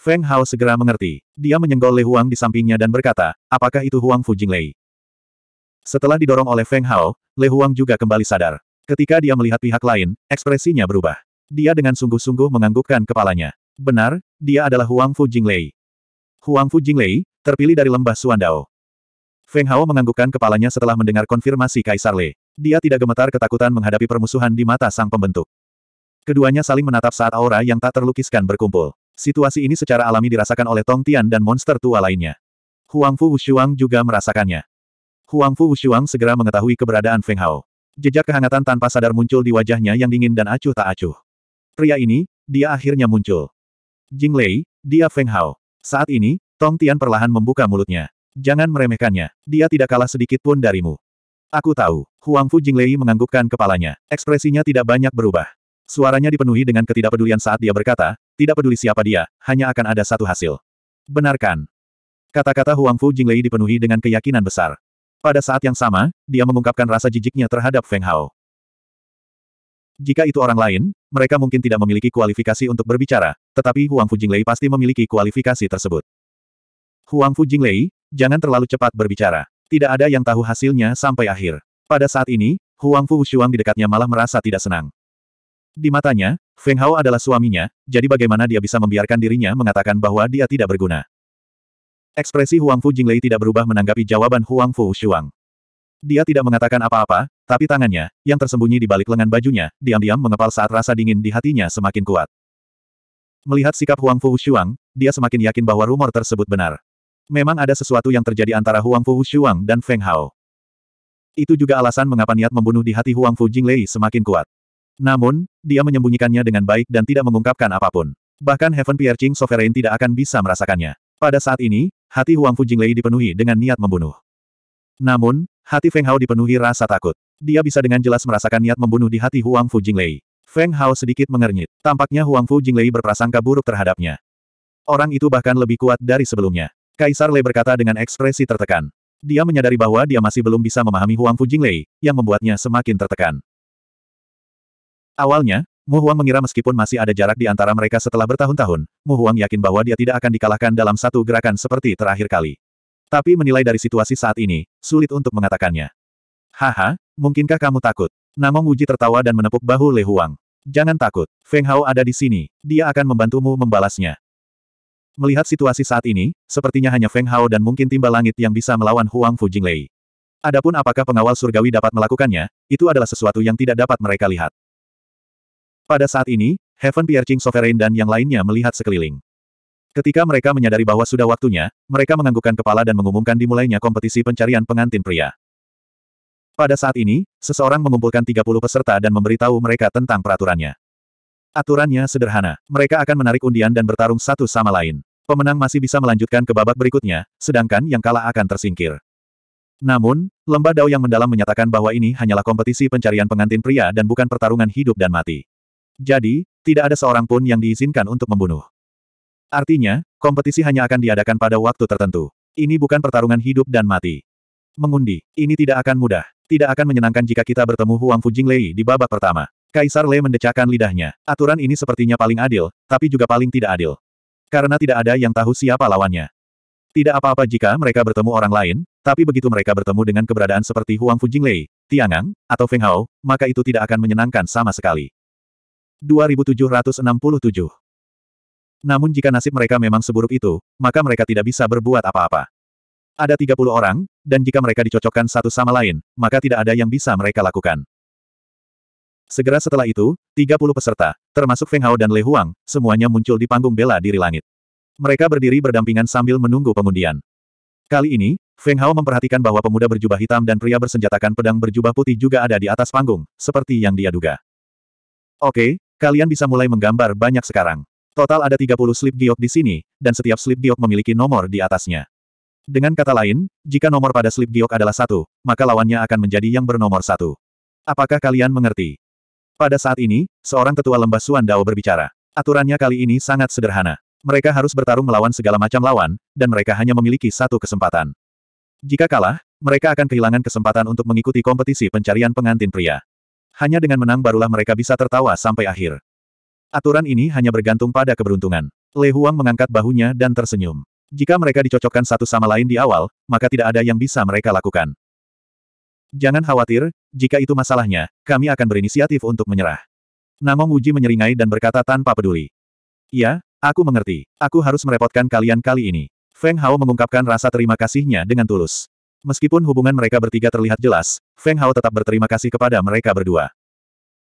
Feng Hao segera mengerti. Dia menyenggol Lei Huang di sampingnya dan berkata, apakah itu Huang Fu Jinglei? Setelah didorong oleh Feng Hao, Lei Huang juga kembali sadar. Ketika dia melihat pihak lain, ekspresinya berubah. Dia dengan sungguh-sungguh menganggukkan kepalanya. Benar, dia adalah Huang Fu Jinglei. Huang Fu Jinglei, terpilih dari lembah Suandao. Feng Hao menganggukkan kepalanya setelah mendengar konfirmasi Kaisar Lei. Dia tidak gemetar ketakutan menghadapi permusuhan di mata sang pembentuk. Keduanya saling menatap saat aura yang tak terlukiskan berkumpul. Situasi ini secara alami dirasakan oleh Tong Tian dan monster tua lainnya. Huang Fu Wushuang juga merasakannya. Huang Fu Wushuang segera mengetahui keberadaan Feng Hao. Jejak kehangatan tanpa sadar muncul di wajahnya yang dingin dan acuh tak acuh. Pria ini, dia akhirnya muncul. Jing Lei, dia Feng Hao. Saat ini, Tong Tian perlahan membuka mulutnya. Jangan meremehkannya, dia tidak kalah sedikit pun darimu. Aku tahu. Huang Fu Jinglei menganggukkan kepalanya. Ekspresinya tidak banyak berubah. Suaranya dipenuhi dengan ketidakpedulian saat dia berkata, tidak peduli siapa dia, hanya akan ada satu hasil. Benarkan. Kata-kata Huang Fu Jinglei dipenuhi dengan keyakinan besar. Pada saat yang sama, dia mengungkapkan rasa jijiknya terhadap Feng Hao. Jika itu orang lain, mereka mungkin tidak memiliki kualifikasi untuk berbicara, tetapi Huang Fu Jinglei pasti memiliki kualifikasi tersebut. Huang Fu Jinglei, jangan terlalu cepat berbicara. Tidak ada yang tahu hasilnya sampai akhir. Pada saat ini, Huang Fu Wushuang di dekatnya malah merasa tidak senang. Di matanya, Feng Hao adalah suaminya, jadi bagaimana dia bisa membiarkan dirinya mengatakan bahwa dia tidak berguna. Ekspresi Huang Fu Jinglei tidak berubah menanggapi jawaban Huang Fu Wushuang. Dia tidak mengatakan apa-apa, tapi tangannya, yang tersembunyi di balik lengan bajunya, diam-diam mengepal saat rasa dingin di hatinya semakin kuat. Melihat sikap Huang Fu Wushuang, dia semakin yakin bahwa rumor tersebut benar memang ada sesuatu yang terjadi antara Huang Fu Shuang dan Feng Hao. Itu juga alasan mengapa niat membunuh di hati Huang Fu Jinglei semakin kuat. Namun, dia menyembunyikannya dengan baik dan tidak mengungkapkan apapun. Bahkan Heaven Piercing Sovereign tidak akan bisa merasakannya. Pada saat ini, hati Huang Fu Jinglei dipenuhi dengan niat membunuh. Namun, hati Feng Hao dipenuhi rasa takut. Dia bisa dengan jelas merasakan niat membunuh di hati Huang Fu Jinglei. Feng Hao sedikit mengernyit. Tampaknya Huang Fu Jinglei berprasangka buruk terhadapnya. Orang itu bahkan lebih kuat dari sebelumnya. Kaisar Lei berkata dengan ekspresi tertekan. Dia menyadari bahwa dia masih belum bisa memahami Huang Fujing Lei, yang membuatnya semakin tertekan. Awalnya, Mu Huang mengira meskipun masih ada jarak di antara mereka setelah bertahun-tahun, Mu Huang yakin bahwa dia tidak akan dikalahkan dalam satu gerakan seperti terakhir kali. Tapi menilai dari situasi saat ini, sulit untuk mengatakannya. Haha, mungkinkah kamu takut? Namong Uji tertawa dan menepuk bahu Le Huang. Jangan takut, Feng Hao ada di sini, dia akan membantumu membalasnya. Melihat situasi saat ini, sepertinya hanya Feng Hao dan mungkin timba langit yang bisa melawan Huang Fu Jinglei. Adapun apakah pengawal surgawi dapat melakukannya, itu adalah sesuatu yang tidak dapat mereka lihat. Pada saat ini, Heaven Piercing Sovereign dan yang lainnya melihat sekeliling. Ketika mereka menyadari bahwa sudah waktunya, mereka menganggukkan kepala dan mengumumkan dimulainya kompetisi pencarian pengantin pria. Pada saat ini, seseorang mengumpulkan 30 peserta dan memberitahu mereka tentang peraturannya. Aturannya sederhana, mereka akan menarik undian dan bertarung satu sama lain. Pemenang masih bisa melanjutkan ke babak berikutnya, sedangkan yang kalah akan tersingkir. Namun, lembah Dao yang mendalam menyatakan bahwa ini hanyalah kompetisi pencarian pengantin pria dan bukan pertarungan hidup dan mati. Jadi, tidak ada seorang pun yang diizinkan untuk membunuh. Artinya, kompetisi hanya akan diadakan pada waktu tertentu. Ini bukan pertarungan hidup dan mati. Mengundi, ini tidak akan mudah. Tidak akan menyenangkan jika kita bertemu Huang Fujing Lei di babak pertama. Kaisar Le mendecakkan lidahnya. Aturan ini sepertinya paling adil, tapi juga paling tidak adil. Karena tidak ada yang tahu siapa lawannya. Tidak apa-apa jika mereka bertemu orang lain, tapi begitu mereka bertemu dengan keberadaan seperti Huang Lei, Tiangang, atau Feng Hao, maka itu tidak akan menyenangkan sama sekali. 2767 Namun jika nasib mereka memang seburuk itu, maka mereka tidak bisa berbuat apa-apa. Ada 30 orang, dan jika mereka dicocokkan satu sama lain, maka tidak ada yang bisa mereka lakukan. Segera setelah itu, 30 peserta, termasuk Feng Hao dan Le Huang, semuanya muncul di panggung bela diri langit. Mereka berdiri berdampingan sambil menunggu pengundian. Kali ini, Feng Hao memperhatikan bahwa pemuda berjubah hitam dan pria bersenjatakan pedang berjubah putih juga ada di atas panggung, seperti yang dia duga. Oke, kalian bisa mulai menggambar banyak sekarang. Total ada 30 slip giok di sini, dan setiap slip giok memiliki nomor di atasnya. Dengan kata lain, jika nomor pada slip giok adalah satu, maka lawannya akan menjadi yang bernomor satu. Apakah kalian mengerti? Pada saat ini, seorang ketua lembah Suan Dao berbicara. Aturannya kali ini sangat sederhana. Mereka harus bertarung melawan segala macam lawan, dan mereka hanya memiliki satu kesempatan. Jika kalah, mereka akan kehilangan kesempatan untuk mengikuti kompetisi pencarian pengantin pria. Hanya dengan menang barulah mereka bisa tertawa sampai akhir. Aturan ini hanya bergantung pada keberuntungan. Le Huang mengangkat bahunya dan tersenyum. Jika mereka dicocokkan satu sama lain di awal, maka tidak ada yang bisa mereka lakukan. Jangan khawatir, jika itu masalahnya, kami akan berinisiatif untuk menyerah. Namong Uji menyeringai dan berkata tanpa peduli. Ya, aku mengerti. Aku harus merepotkan kalian kali ini. Feng Hao mengungkapkan rasa terima kasihnya dengan tulus. Meskipun hubungan mereka bertiga terlihat jelas, Feng Hao tetap berterima kasih kepada mereka berdua.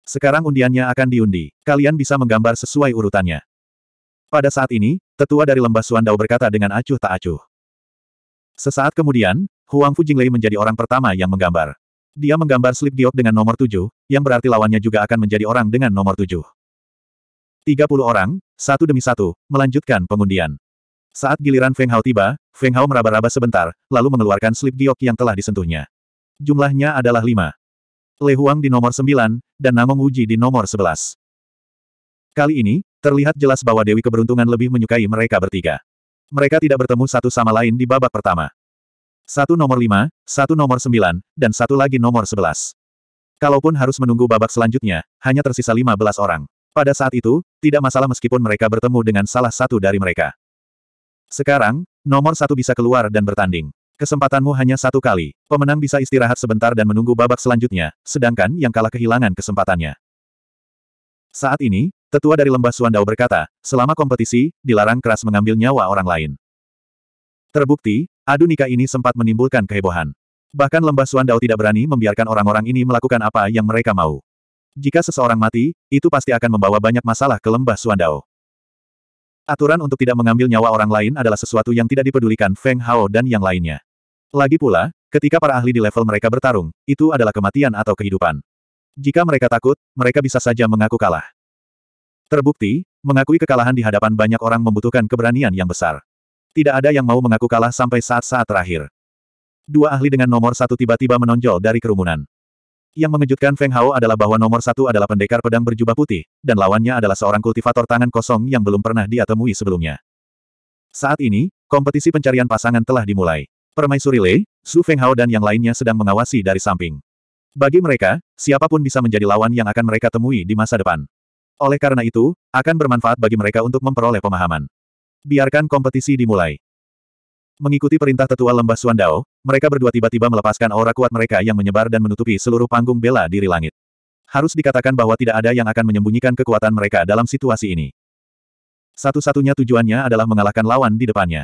Sekarang undiannya akan diundi. Kalian bisa menggambar sesuai urutannya. Pada saat ini, tetua dari lembah Suandao berkata dengan acuh tak acuh. Sesaat kemudian, Huang Fu Fujinglei menjadi orang pertama yang menggambar. Dia menggambar slip diok dengan nomor tujuh, yang berarti lawannya juga akan menjadi orang dengan nomor tujuh. Tiga puluh orang, satu demi satu, melanjutkan pengundian. Saat giliran Feng Hao tiba, Feng Hao meraba-raba sebentar, lalu mengeluarkan slip giok yang telah disentuhnya. Jumlahnya adalah lima. Le Huang di nomor sembilan, dan Namong Wuji di nomor sebelas. Kali ini, terlihat jelas bahwa Dewi Keberuntungan lebih menyukai mereka bertiga. Mereka tidak bertemu satu sama lain di babak pertama. Satu nomor lima, satu nomor sembilan, dan satu lagi nomor sebelas. Kalaupun harus menunggu babak selanjutnya, hanya tersisa lima belas orang. Pada saat itu, tidak masalah meskipun mereka bertemu dengan salah satu dari mereka. Sekarang, nomor satu bisa keluar dan bertanding. Kesempatanmu hanya satu kali. Pemenang bisa istirahat sebentar dan menunggu babak selanjutnya, sedangkan yang kalah kehilangan kesempatannya. Saat ini, Tetua dari lembah Suandao berkata, selama kompetisi, dilarang keras mengambil nyawa orang lain. Terbukti, adu nikah ini sempat menimbulkan kehebohan. Bahkan lembah Suandao tidak berani membiarkan orang-orang ini melakukan apa yang mereka mau. Jika seseorang mati, itu pasti akan membawa banyak masalah ke lembah Suandao. Aturan untuk tidak mengambil nyawa orang lain adalah sesuatu yang tidak dipedulikan Feng Hao dan yang lainnya. Lagi pula, ketika para ahli di level mereka bertarung, itu adalah kematian atau kehidupan. Jika mereka takut, mereka bisa saja mengaku kalah. Terbukti, mengakui kekalahan di hadapan banyak orang membutuhkan keberanian yang besar. Tidak ada yang mau mengaku kalah sampai saat-saat terakhir. Dua ahli dengan nomor satu tiba-tiba menonjol dari kerumunan. Yang mengejutkan Feng Hao adalah bahwa nomor satu adalah pendekar pedang berjubah putih, dan lawannya adalah seorang kultivator tangan kosong yang belum pernah dia temui sebelumnya. Saat ini, kompetisi pencarian pasangan telah dimulai. Permaisuri Lei, Su Feng Hao dan yang lainnya sedang mengawasi dari samping. Bagi mereka, siapapun bisa menjadi lawan yang akan mereka temui di masa depan. Oleh karena itu, akan bermanfaat bagi mereka untuk memperoleh pemahaman. Biarkan kompetisi dimulai. Mengikuti perintah tetua lembah Suandao, mereka berdua tiba-tiba melepaskan aura kuat mereka yang menyebar dan menutupi seluruh panggung bela diri langit. Harus dikatakan bahwa tidak ada yang akan menyembunyikan kekuatan mereka dalam situasi ini. Satu-satunya tujuannya adalah mengalahkan lawan di depannya.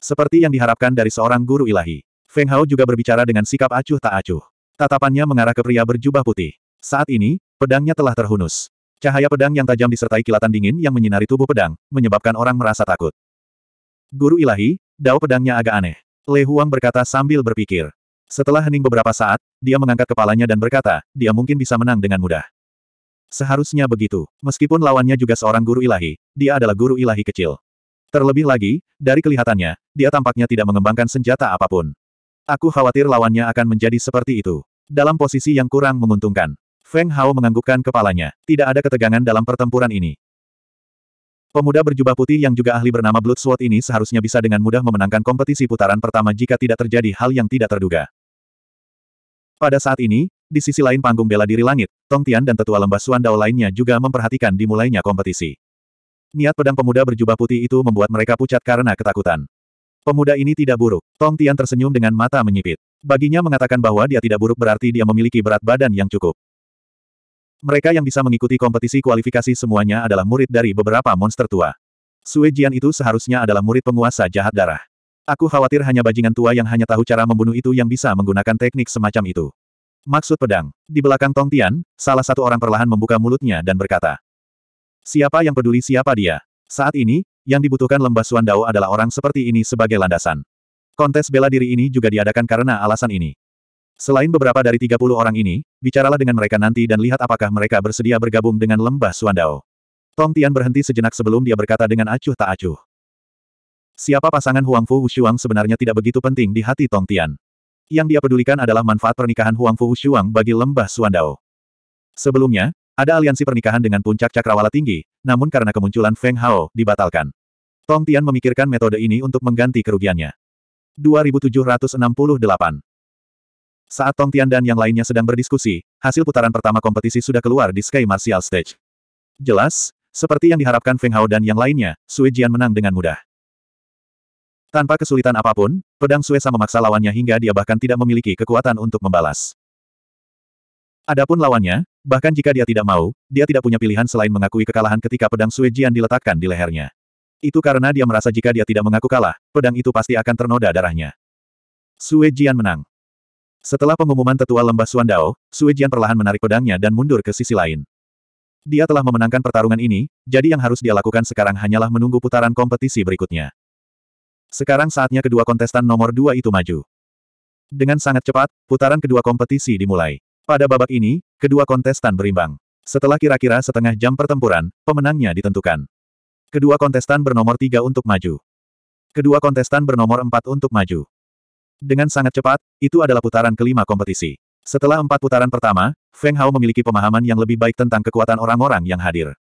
Seperti yang diharapkan dari seorang guru ilahi. Feng Hao juga berbicara dengan sikap acuh tak acuh. Tatapannya mengarah ke pria berjubah putih. Saat ini, pedangnya telah terhunus. Cahaya pedang yang tajam disertai kilatan dingin yang menyinari tubuh pedang, menyebabkan orang merasa takut. Guru ilahi, dao pedangnya agak aneh. Le Huang berkata sambil berpikir. Setelah hening beberapa saat, dia mengangkat kepalanya dan berkata, dia mungkin bisa menang dengan mudah. Seharusnya begitu. Meskipun lawannya juga seorang guru ilahi, dia adalah guru ilahi kecil. Terlebih lagi, dari kelihatannya, dia tampaknya tidak mengembangkan senjata apapun. Aku khawatir lawannya akan menjadi seperti itu. Dalam posisi yang kurang menguntungkan. Feng Hao menganggukkan kepalanya. Tidak ada ketegangan dalam pertempuran ini. Pemuda berjubah putih yang juga ahli bernama Blood Sword ini seharusnya bisa dengan mudah memenangkan kompetisi putaran pertama jika tidak terjadi hal yang tidak terduga. Pada saat ini, di sisi lain panggung bela diri langit, Tong Tian dan tetua lembah Suan Dao lainnya juga memperhatikan dimulainya kompetisi. Niat pedang pemuda berjubah putih itu membuat mereka pucat karena ketakutan. Pemuda ini tidak buruk. Tong Tian tersenyum dengan mata menyipit. Baginya mengatakan bahwa dia tidak buruk berarti dia memiliki berat badan yang cukup. Mereka yang bisa mengikuti kompetisi kualifikasi semuanya adalah murid dari beberapa monster tua. Sue Jian itu seharusnya adalah murid penguasa jahat darah. Aku khawatir hanya bajingan tua yang hanya tahu cara membunuh itu yang bisa menggunakan teknik semacam itu. Maksud pedang. Di belakang Tong Tian, salah satu orang perlahan membuka mulutnya dan berkata. Siapa yang peduli siapa dia? Saat ini, yang dibutuhkan lembah Suan Dao adalah orang seperti ini sebagai landasan. Kontes bela diri ini juga diadakan karena alasan ini. Selain beberapa dari 30 orang ini, bicaralah dengan mereka nanti dan lihat apakah mereka bersedia bergabung dengan lembah Suandao. Tong Tian berhenti sejenak sebelum dia berkata dengan acuh tak acuh. Siapa pasangan Huang Fu Wushuang sebenarnya tidak begitu penting di hati Tong Tian. Yang dia pedulikan adalah manfaat pernikahan Huang Fu Wushuang bagi lembah Suandao. Sebelumnya, ada aliansi pernikahan dengan puncak cakrawala tinggi, namun karena kemunculan Feng Hao, dibatalkan. Tong Tian memikirkan metode ini untuk mengganti kerugiannya. 2768 saat Tong Tian dan yang lainnya sedang berdiskusi, hasil putaran pertama kompetisi sudah keluar di Sky Martial Stage. Jelas, seperti yang diharapkan Feng Hao dan yang lainnya, Sui Jian menang dengan mudah. Tanpa kesulitan apapun, pedang sama memaksa lawannya hingga dia bahkan tidak memiliki kekuatan untuk membalas. Adapun lawannya, bahkan jika dia tidak mau, dia tidak punya pilihan selain mengakui kekalahan ketika pedang Sui Jian diletakkan di lehernya. Itu karena dia merasa jika dia tidak mengaku kalah, pedang itu pasti akan ternoda darahnya. Sui Jian menang. Setelah pengumuman tetua lembah Suandao, Sui Jian perlahan menarik pedangnya dan mundur ke sisi lain. Dia telah memenangkan pertarungan ini, jadi yang harus dia lakukan sekarang hanyalah menunggu putaran kompetisi berikutnya. Sekarang saatnya kedua kontestan nomor dua itu maju. Dengan sangat cepat, putaran kedua kompetisi dimulai. Pada babak ini, kedua kontestan berimbang. Setelah kira-kira setengah jam pertempuran, pemenangnya ditentukan. Kedua kontestan bernomor tiga untuk maju. Kedua kontestan bernomor empat untuk maju. Dengan sangat cepat, itu adalah putaran kelima kompetisi. Setelah empat putaran pertama, Feng Hao memiliki pemahaman yang lebih baik tentang kekuatan orang-orang yang hadir.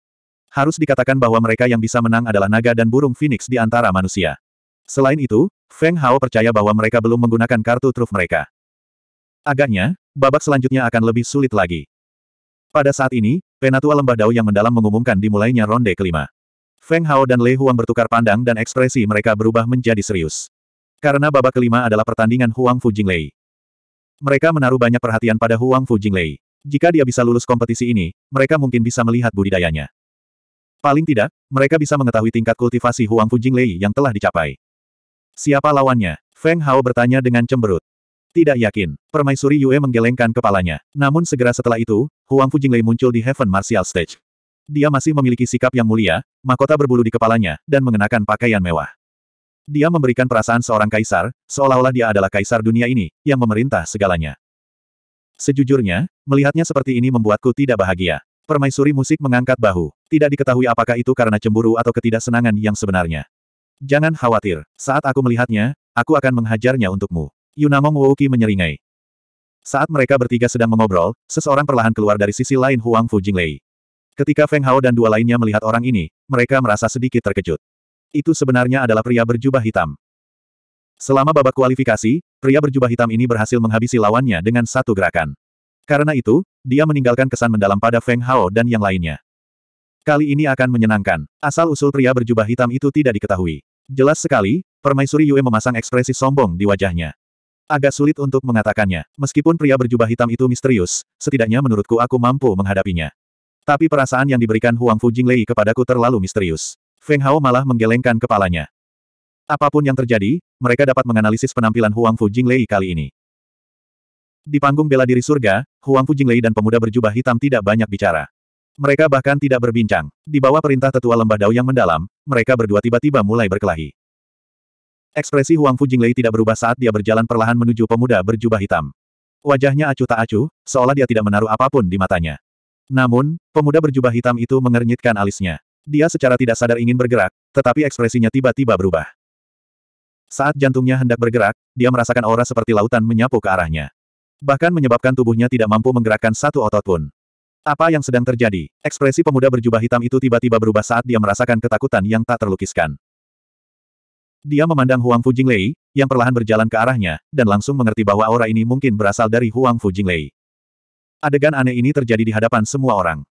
Harus dikatakan bahwa mereka yang bisa menang adalah naga dan burung phoenix di antara manusia. Selain itu, Feng Hao percaya bahwa mereka belum menggunakan kartu truf mereka. Agaknya, babak selanjutnya akan lebih sulit lagi. Pada saat ini, Penatua Lembah Dao yang mendalam mengumumkan dimulainya ronde kelima. Feng Hao dan Lei Huang bertukar pandang dan ekspresi mereka berubah menjadi serius. Karena babak kelima adalah pertandingan Huang Fu Jinglei. Mereka menaruh banyak perhatian pada Huang Fu Jinglei. Jika dia bisa lulus kompetisi ini, mereka mungkin bisa melihat budidayanya. Paling tidak, mereka bisa mengetahui tingkat kultivasi Huang Fu Jinglei yang telah dicapai. Siapa lawannya? Feng Hao bertanya dengan cemberut. Tidak yakin. Permaisuri Yue menggelengkan kepalanya. Namun segera setelah itu, Huang Fujinglei muncul di Heaven Martial Stage. Dia masih memiliki sikap yang mulia, mahkota berbulu di kepalanya, dan mengenakan pakaian mewah. Dia memberikan perasaan seorang kaisar, seolah-olah dia adalah kaisar dunia ini, yang memerintah segalanya. Sejujurnya, melihatnya seperti ini membuatku tidak bahagia. Permaisuri musik mengangkat bahu. Tidak diketahui apakah itu karena cemburu atau ketidaksenangan yang sebenarnya. Jangan khawatir, saat aku melihatnya, aku akan menghajarnya untukmu. Yunamong Wouki menyeringai. Saat mereka bertiga sedang mengobrol, seseorang perlahan keluar dari sisi lain Huang Fu Jinglei. Ketika Feng Hao dan dua lainnya melihat orang ini, mereka merasa sedikit terkejut itu sebenarnya adalah pria berjubah hitam. Selama babak kualifikasi, pria berjubah hitam ini berhasil menghabisi lawannya dengan satu gerakan. Karena itu, dia meninggalkan kesan mendalam pada Feng Hao dan yang lainnya. Kali ini akan menyenangkan. Asal-usul pria berjubah hitam itu tidak diketahui. Jelas sekali, permaisuri Yue memasang ekspresi sombong di wajahnya. Agak sulit untuk mengatakannya. Meskipun pria berjubah hitam itu misterius, setidaknya menurutku aku mampu menghadapinya. Tapi perasaan yang diberikan Huang Fu Lei kepadaku terlalu misterius. Feng Hao malah menggelengkan kepalanya. Apapun yang terjadi, mereka dapat menganalisis penampilan Huang Fu Jinglei kali ini. Di panggung bela diri surga, Huang Fu Jinglei dan pemuda berjubah hitam tidak banyak bicara. Mereka bahkan tidak berbincang. Di bawah perintah tetua lembah Dao yang mendalam, mereka berdua tiba-tiba mulai berkelahi. Ekspresi Huang Fu Jinglei tidak berubah saat dia berjalan perlahan menuju pemuda berjubah hitam. Wajahnya acuh tak acuh, seolah dia tidak menaruh apapun di matanya. Namun, pemuda berjubah hitam itu mengernyitkan alisnya. Dia secara tidak sadar ingin bergerak, tetapi ekspresinya tiba-tiba berubah. Saat jantungnya hendak bergerak, dia merasakan aura seperti lautan menyapu ke arahnya. Bahkan menyebabkan tubuhnya tidak mampu menggerakkan satu otot pun. Apa yang sedang terjadi? Ekspresi pemuda berjubah hitam itu tiba-tiba berubah saat dia merasakan ketakutan yang tak terlukiskan. Dia memandang Huang Fu Lei yang perlahan berjalan ke arahnya, dan langsung mengerti bahwa aura ini mungkin berasal dari Huang Fu Lei. Adegan aneh ini terjadi di hadapan semua orang.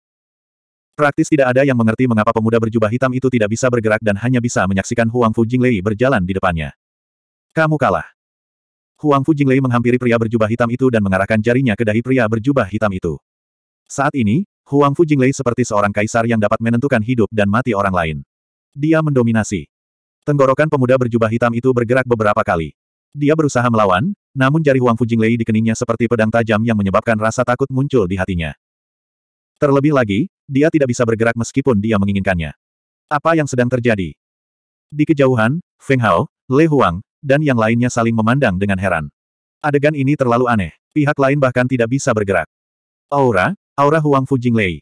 Praktis tidak ada yang mengerti mengapa pemuda berjubah hitam itu tidak bisa bergerak dan hanya bisa menyaksikan Huang Fu Jinglei berjalan di depannya. Kamu kalah. Huang Fu Jinglei menghampiri pria berjubah hitam itu dan mengarahkan jarinya ke dahi pria berjubah hitam itu. Saat ini, Huang Fu Jinglei seperti seorang kaisar yang dapat menentukan hidup dan mati orang lain. Dia mendominasi. Tenggorokan pemuda berjubah hitam itu bergerak beberapa kali. Dia berusaha melawan, namun jari Huang Fu Jinglei di keningnya seperti pedang tajam yang menyebabkan rasa takut muncul di hatinya. Terlebih lagi, dia tidak bisa bergerak meskipun dia menginginkannya. Apa yang sedang terjadi? Di kejauhan, Feng Hao, Le Huang, dan yang lainnya saling memandang dengan heran. Adegan ini terlalu aneh. Pihak lain bahkan tidak bisa bergerak. Aura, aura Huang Fu Lei.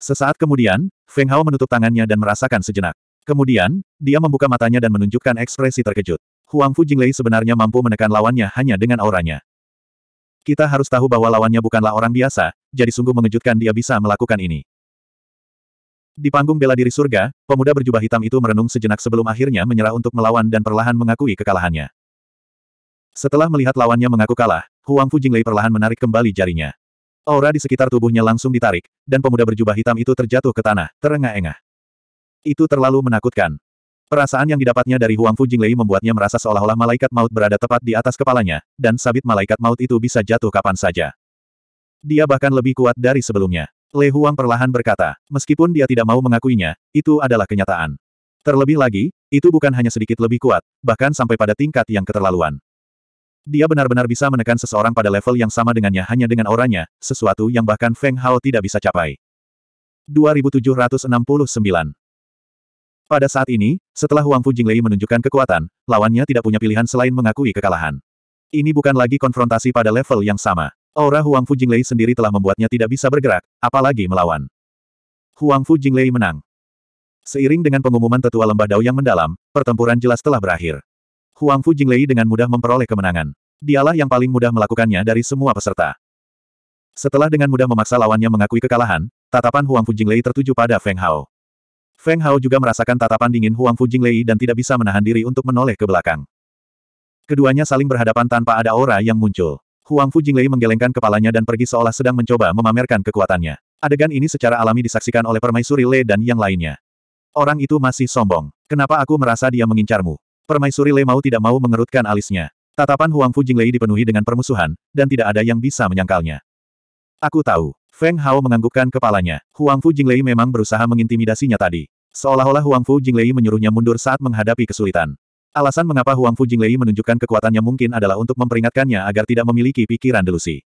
Sesaat kemudian, Feng Hao menutup tangannya dan merasakan sejenak. Kemudian, dia membuka matanya dan menunjukkan ekspresi terkejut. Huang Fu Lei sebenarnya mampu menekan lawannya hanya dengan auranya. Kita harus tahu bahwa lawannya bukanlah orang biasa, jadi sungguh mengejutkan dia bisa melakukan ini. Di panggung bela diri surga, pemuda berjubah hitam itu merenung sejenak sebelum akhirnya menyerah untuk melawan dan perlahan mengakui kekalahannya. Setelah melihat lawannya mengaku kalah, Huang Fu Jinglei perlahan menarik kembali jarinya. Aura di sekitar tubuhnya langsung ditarik, dan pemuda berjubah hitam itu terjatuh ke tanah, terengah-engah. Itu terlalu menakutkan. Perasaan yang didapatnya dari Huang Fu Jinglei membuatnya merasa seolah-olah malaikat maut berada tepat di atas kepalanya, dan sabit malaikat maut itu bisa jatuh kapan saja. Dia bahkan lebih kuat dari sebelumnya. Le Huang perlahan berkata, meskipun dia tidak mau mengakuinya, itu adalah kenyataan. Terlebih lagi, itu bukan hanya sedikit lebih kuat, bahkan sampai pada tingkat yang keterlaluan. Dia benar-benar bisa menekan seseorang pada level yang sama dengannya hanya dengan orangnya, sesuatu yang bahkan Feng Hao tidak bisa capai. 2769 pada saat ini, setelah Huang Fu Jinglei menunjukkan kekuatan, lawannya tidak punya pilihan selain mengakui kekalahan. Ini bukan lagi konfrontasi pada level yang sama. Aura Huang Fu Jinglei sendiri telah membuatnya tidak bisa bergerak, apalagi melawan. Huang Fu Jinglei menang. Seiring dengan pengumuman tetua lembah Dao yang mendalam, pertempuran jelas telah berakhir. Huang Fu Jinglei dengan mudah memperoleh kemenangan. Dialah yang paling mudah melakukannya dari semua peserta. Setelah dengan mudah memaksa lawannya mengakui kekalahan, tatapan Huang Fu Jinglei tertuju pada Feng Hao. Feng Hao juga merasakan tatapan dingin Huang Fu Jinglei dan tidak bisa menahan diri untuk menoleh ke belakang. Keduanya saling berhadapan tanpa ada aura yang muncul. Huang Fu Jinglei menggelengkan kepalanya dan pergi seolah sedang mencoba memamerkan kekuatannya. Adegan ini secara alami disaksikan oleh Permaisuri Lei dan yang lainnya. Orang itu masih sombong. Kenapa aku merasa dia mengincarmu? Permaisuri Lei mau tidak mau mengerutkan alisnya. Tatapan Huang Fu Jinglei dipenuhi dengan permusuhan, dan tidak ada yang bisa menyangkalnya. Aku tahu. Feng Hao menganggukkan kepalanya. Huang Fu Jinglei memang berusaha mengintimidasinya tadi. Seolah-olah Huang Fu Jinglei menyuruhnya mundur saat menghadapi kesulitan. Alasan mengapa Huang Fu Jinglei menunjukkan kekuatannya mungkin adalah untuk memperingatkannya agar tidak memiliki pikiran delusi.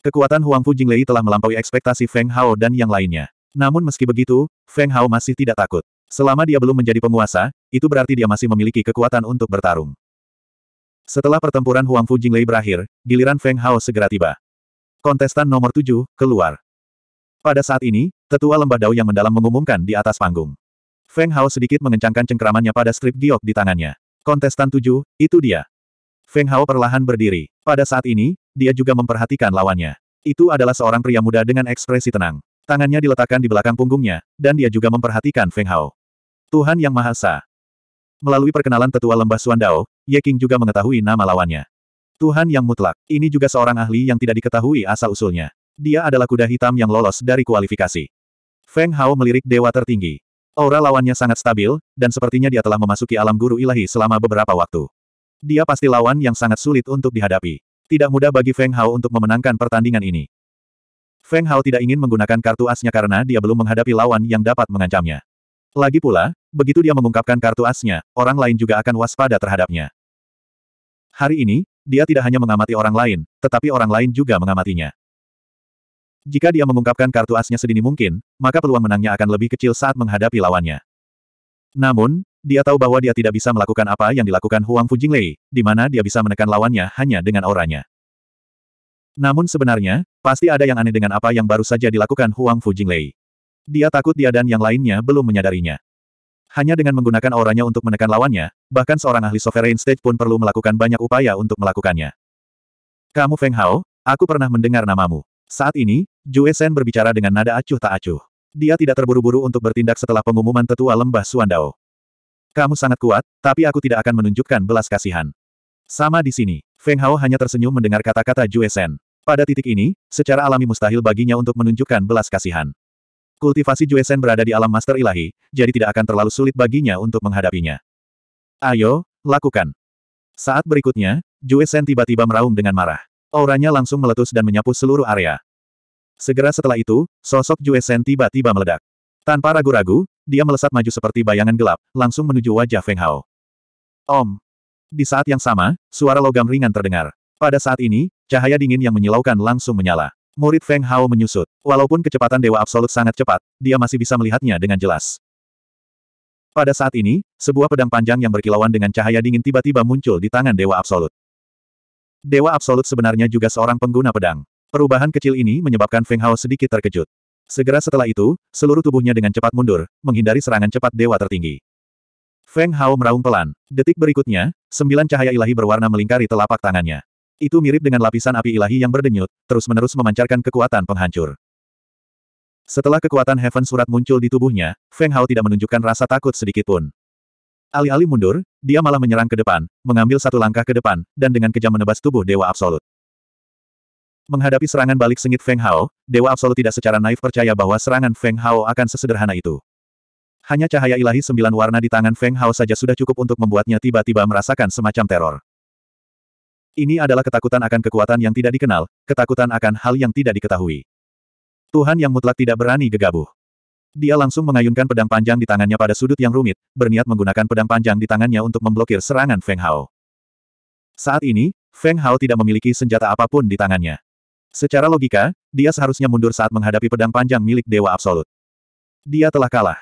Kekuatan Huang Fu Jinglei telah melampaui ekspektasi Feng Hao dan yang lainnya. Namun meski begitu, Feng Hao masih tidak takut. Selama dia belum menjadi penguasa, itu berarti dia masih memiliki kekuatan untuk bertarung. Setelah pertempuran Huang Fu Jinglei berakhir, giliran Feng Hao segera tiba. Kontestan nomor tujuh keluar. Pada saat ini, tetua lembah Dao yang mendalam mengumumkan di atas panggung. Feng Hao sedikit mengencangkan cengkeramannya pada strip giok di tangannya. Kontestan tujuh, itu dia. Feng Hao perlahan berdiri. Pada saat ini, dia juga memperhatikan lawannya. Itu adalah seorang pria muda dengan ekspresi tenang. Tangannya diletakkan di belakang punggungnya, dan dia juga memperhatikan Feng Hao. Tuhan Yang Maha Esa. Melalui perkenalan tetua lembah Suan Dao, Ye King juga mengetahui nama lawannya. Tuhan Yang Mutlak, ini juga seorang ahli yang tidak diketahui asal-usulnya. Dia adalah kuda hitam yang lolos dari kualifikasi. Feng Hao melirik dewa tertinggi. Aura lawannya sangat stabil, dan sepertinya dia telah memasuki alam guru ilahi selama beberapa waktu. Dia pasti lawan yang sangat sulit untuk dihadapi. Tidak mudah bagi Feng Hao untuk memenangkan pertandingan ini. Feng Hao tidak ingin menggunakan kartu asnya karena dia belum menghadapi lawan yang dapat mengancamnya. Lagi pula, begitu dia mengungkapkan kartu asnya, orang lain juga akan waspada terhadapnya. Hari ini, dia tidak hanya mengamati orang lain, tetapi orang lain juga mengamatinya. Jika dia mengungkapkan kartu asnya sedini mungkin, maka peluang menangnya akan lebih kecil saat menghadapi lawannya. Namun, dia tahu bahwa dia tidak bisa melakukan apa yang dilakukan Huang Fujinglei, di mana dia bisa menekan lawannya hanya dengan auranya. Namun sebenarnya, pasti ada yang aneh dengan apa yang baru saja dilakukan Huang Fujinglei. Dia takut dia dan yang lainnya belum menyadarinya. Hanya dengan menggunakan auranya untuk menekan lawannya, bahkan seorang ahli sovereign stage pun perlu melakukan banyak upaya untuk melakukannya. Kamu Feng Hao, aku pernah mendengar namamu. Saat ini, Jue Sen berbicara dengan nada acuh tak acuh. Dia tidak terburu-buru untuk bertindak setelah pengumuman tetua lembah Suandao. Kamu sangat kuat, tapi aku tidak akan menunjukkan belas kasihan. Sama di sini, Feng Hao hanya tersenyum mendengar kata-kata Jue Sen. Pada titik ini, secara alami mustahil baginya untuk menunjukkan belas kasihan. Kultivasi Jue Sen berada di alam master ilahi, jadi tidak akan terlalu sulit baginya untuk menghadapinya. Ayo, lakukan. Saat berikutnya, Jue Sen tiba-tiba meraung dengan marah. Auranya langsung meletus dan menyapu seluruh area. Segera setelah itu, sosok Juesen tiba-tiba meledak. Tanpa ragu-ragu, dia melesat maju seperti bayangan gelap, langsung menuju wajah Feng Hao. Om. Di saat yang sama, suara logam ringan terdengar. Pada saat ini, cahaya dingin yang menyilaukan langsung menyala. Murid Feng Hao menyusut. Walaupun kecepatan Dewa Absolut sangat cepat, dia masih bisa melihatnya dengan jelas. Pada saat ini, sebuah pedang panjang yang berkilauan dengan cahaya dingin tiba-tiba muncul di tangan Dewa Absolut. Dewa Absolut sebenarnya juga seorang pengguna pedang. Perubahan kecil ini menyebabkan Feng Hao sedikit terkejut. Segera setelah itu, seluruh tubuhnya dengan cepat mundur, menghindari serangan cepat Dewa Tertinggi. Feng Hao meraung pelan. Detik berikutnya, sembilan cahaya ilahi berwarna melingkari telapak tangannya. Itu mirip dengan lapisan api ilahi yang berdenyut, terus-menerus memancarkan kekuatan penghancur. Setelah kekuatan Heaven Surat muncul di tubuhnya, Feng Hao tidak menunjukkan rasa takut sedikitpun. Alih-alih mundur, dia malah menyerang ke depan, mengambil satu langkah ke depan, dan dengan kejam menebas tubuh Dewa Absolut. Menghadapi serangan balik sengit Feng Hao, Dewa Absolut tidak secara naif percaya bahwa serangan Feng Hao akan sesederhana itu. Hanya cahaya ilahi sembilan warna di tangan Feng Hao saja sudah cukup untuk membuatnya tiba-tiba merasakan semacam teror. Ini adalah ketakutan akan kekuatan yang tidak dikenal, ketakutan akan hal yang tidak diketahui. Tuhan yang mutlak tidak berani gegabah. Dia langsung mengayunkan pedang panjang di tangannya pada sudut yang rumit, berniat menggunakan pedang panjang di tangannya untuk memblokir serangan Feng Hao. Saat ini, Feng Hao tidak memiliki senjata apapun di tangannya. Secara logika, dia seharusnya mundur saat menghadapi pedang panjang milik Dewa Absolut. Dia telah kalah.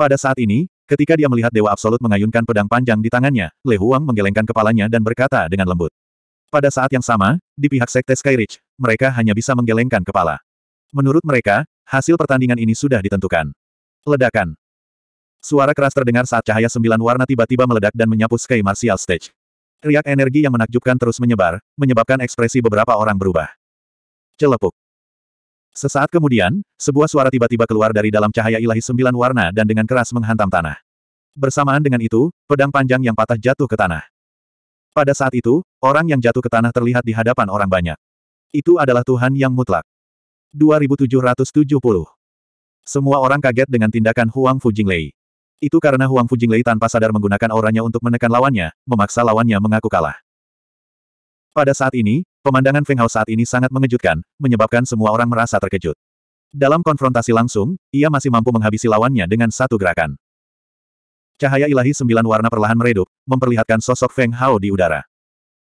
Pada saat ini, ketika dia melihat Dewa Absolut mengayunkan pedang panjang di tangannya, Le Huang menggelengkan kepalanya dan berkata dengan lembut. Pada saat yang sama, di pihak Sekte Skyridge, mereka hanya bisa menggelengkan kepala. Menurut mereka, Hasil pertandingan ini sudah ditentukan. Ledakan. Suara keras terdengar saat cahaya sembilan warna tiba-tiba meledak dan menyapu Sky Martial Stage. Riak energi yang menakjubkan terus menyebar, menyebabkan ekspresi beberapa orang berubah. Celepuk. Sesaat kemudian, sebuah suara tiba-tiba keluar dari dalam cahaya ilahi sembilan warna dan dengan keras menghantam tanah. Bersamaan dengan itu, pedang panjang yang patah jatuh ke tanah. Pada saat itu, orang yang jatuh ke tanah terlihat di hadapan orang banyak. Itu adalah Tuhan yang mutlak. 2770. Semua orang kaget dengan tindakan Huang Fujinglei. Itu karena Huang Fujinglei tanpa sadar menggunakan auranya untuk menekan lawannya, memaksa lawannya mengaku kalah. Pada saat ini, pemandangan Feng Hao saat ini sangat mengejutkan, menyebabkan semua orang merasa terkejut. Dalam konfrontasi langsung, ia masih mampu menghabisi lawannya dengan satu gerakan. Cahaya ilahi sembilan warna perlahan meredup, memperlihatkan sosok Feng Hao di udara.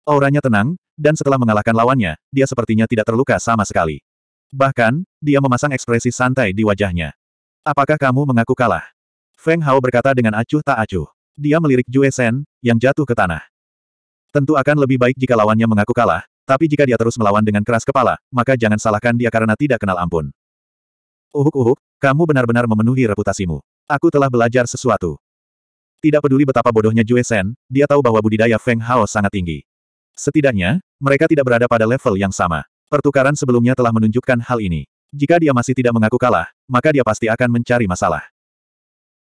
Auranya tenang, dan setelah mengalahkan lawannya, dia sepertinya tidak terluka sama sekali. Bahkan, dia memasang ekspresi santai di wajahnya. Apakah kamu mengaku kalah? Feng Hao berkata dengan acuh tak acuh. Dia melirik Jue Sen, yang jatuh ke tanah. Tentu akan lebih baik jika lawannya mengaku kalah, tapi jika dia terus melawan dengan keras kepala, maka jangan salahkan dia karena tidak kenal ampun. Uhuk-uhuk, kamu benar-benar memenuhi reputasimu. Aku telah belajar sesuatu. Tidak peduli betapa bodohnya Jue Sen, dia tahu bahwa budidaya Feng Hao sangat tinggi. Setidaknya, mereka tidak berada pada level yang sama. Pertukaran sebelumnya telah menunjukkan hal ini. Jika dia masih tidak mengaku kalah, maka dia pasti akan mencari masalah.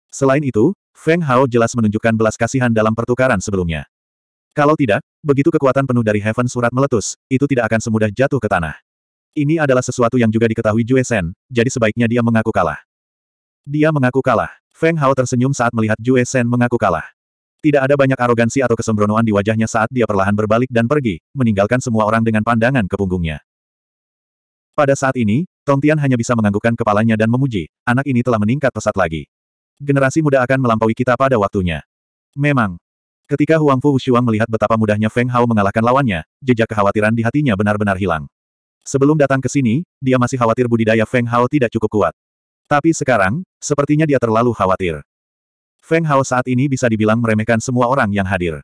Selain itu, Feng Hao jelas menunjukkan belas kasihan dalam pertukaran sebelumnya. Kalau tidak, begitu kekuatan penuh dari Heaven Surat meletus, itu tidak akan semudah jatuh ke tanah. Ini adalah sesuatu yang juga diketahui Jue Sen, jadi sebaiknya dia mengaku kalah. Dia mengaku kalah. Feng Hao tersenyum saat melihat Jue Sen mengaku kalah. Tidak ada banyak arogansi atau kesembronoan di wajahnya saat dia perlahan berbalik dan pergi, meninggalkan semua orang dengan pandangan ke punggungnya. Pada saat ini, Tong Tian hanya bisa menganggukkan kepalanya dan memuji, anak ini telah meningkat pesat lagi. Generasi muda akan melampaui kita pada waktunya. Memang. Ketika Huang Fu Wushuang melihat betapa mudahnya Feng Hao mengalahkan lawannya, jejak kekhawatiran di hatinya benar-benar hilang. Sebelum datang ke sini, dia masih khawatir budidaya Feng Hao tidak cukup kuat. Tapi sekarang, sepertinya dia terlalu khawatir. Feng Hao saat ini bisa dibilang meremehkan semua orang yang hadir.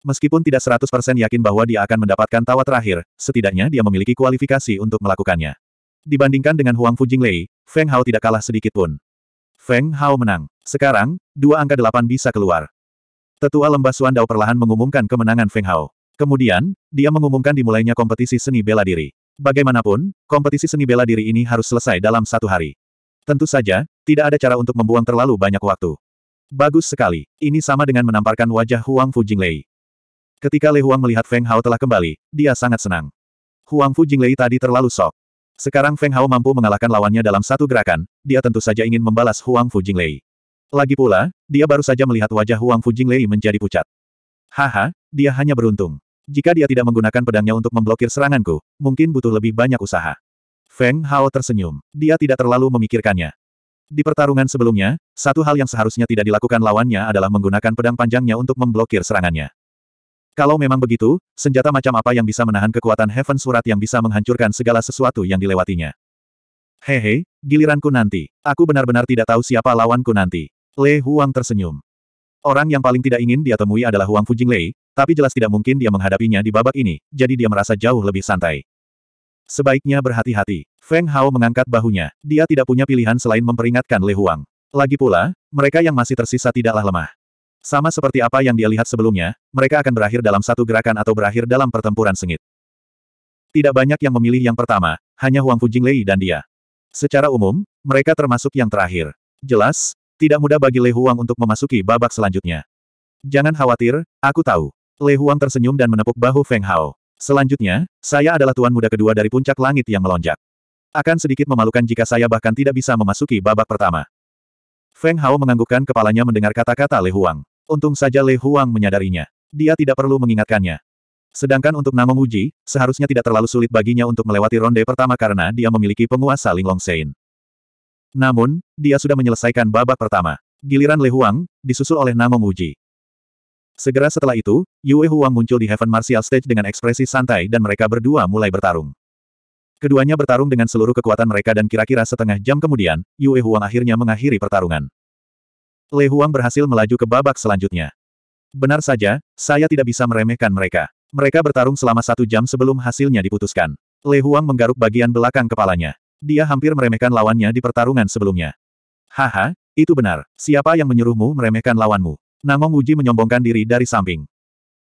Meskipun tidak 100% yakin bahwa dia akan mendapatkan tawa terakhir, setidaknya dia memiliki kualifikasi untuk melakukannya. Dibandingkan dengan Huang Fu Jinglei, Feng Hao tidak kalah sedikit pun. Feng Hao menang. Sekarang, dua angka delapan bisa keluar. Tetua lembah Dao perlahan mengumumkan kemenangan Feng Hao. Kemudian, dia mengumumkan dimulainya kompetisi seni bela diri. Bagaimanapun, kompetisi seni bela diri ini harus selesai dalam satu hari. Tentu saja, tidak ada cara untuk membuang terlalu banyak waktu. Bagus sekali. Ini sama dengan menamparkan wajah Huang Fu Lei. Ketika Le Huang melihat Feng Hao telah kembali, dia sangat senang. Huang Fu Jinglei tadi terlalu sok. Sekarang Feng Hao mampu mengalahkan lawannya dalam satu gerakan, dia tentu saja ingin membalas Huang Fu Jinglei. Lagi pula, dia baru saja melihat wajah Huang Fu Jinglei menjadi pucat. Haha, dia hanya beruntung. Jika dia tidak menggunakan pedangnya untuk memblokir seranganku, mungkin butuh lebih banyak usaha. Feng Hao tersenyum. Dia tidak terlalu memikirkannya. Di pertarungan sebelumnya, satu hal yang seharusnya tidak dilakukan lawannya adalah menggunakan pedang panjangnya untuk memblokir serangannya. Kalau memang begitu, senjata macam apa yang bisa menahan kekuatan Heaven Surat yang bisa menghancurkan segala sesuatu yang dilewatinya? Hehe, giliranku nanti. Aku benar-benar tidak tahu siapa lawanku nanti. Lei Huang tersenyum. Orang yang paling tidak ingin dia temui adalah Huang Fujing Lei, tapi jelas tidak mungkin dia menghadapinya di babak ini, jadi dia merasa jauh lebih santai. Sebaiknya berhati-hati. Feng Hao mengangkat bahunya. Dia tidak punya pilihan selain memperingatkan Lei Huang. Lagi pula, mereka yang masih tersisa tidaklah lemah. Sama seperti apa yang dia lihat sebelumnya, mereka akan berakhir dalam satu gerakan atau berakhir dalam pertempuran sengit. Tidak banyak yang memilih yang pertama, hanya Huang Lei dan dia. Secara umum, mereka termasuk yang terakhir. Jelas, tidak mudah bagi Lei Huang untuk memasuki babak selanjutnya. Jangan khawatir, aku tahu. Lei Huang tersenyum dan menepuk bahu Feng Hao. Selanjutnya, saya adalah tuan muda kedua dari puncak langit yang melonjak. Akan sedikit memalukan jika saya bahkan tidak bisa memasuki babak pertama. Feng Hao menganggukkan kepalanya mendengar kata-kata Lei Huang. Untung saja Le Huang menyadarinya. Dia tidak perlu mengingatkannya. Sedangkan untuk nama Muji, seharusnya tidak terlalu sulit baginya untuk melewati ronde pertama karena dia memiliki penguasa Linglong Sein. Namun, dia sudah menyelesaikan babak pertama. Giliran Le Huang, disusul oleh nama Muji. Segera setelah itu, Yue Huang muncul di Heaven Martial Stage dengan ekspresi santai dan mereka berdua mulai bertarung. Keduanya bertarung dengan seluruh kekuatan mereka dan kira-kira setengah jam kemudian, Yue Huang akhirnya mengakhiri pertarungan. Le Huang berhasil melaju ke babak selanjutnya. Benar saja, saya tidak bisa meremehkan mereka. Mereka bertarung selama satu jam sebelum hasilnya diputuskan. Le Huang menggaruk bagian belakang kepalanya. Dia hampir meremehkan lawannya di pertarungan sebelumnya. Haha, itu benar. Siapa yang menyuruhmu meremehkan lawanmu? Namong Uji menyombongkan diri dari samping.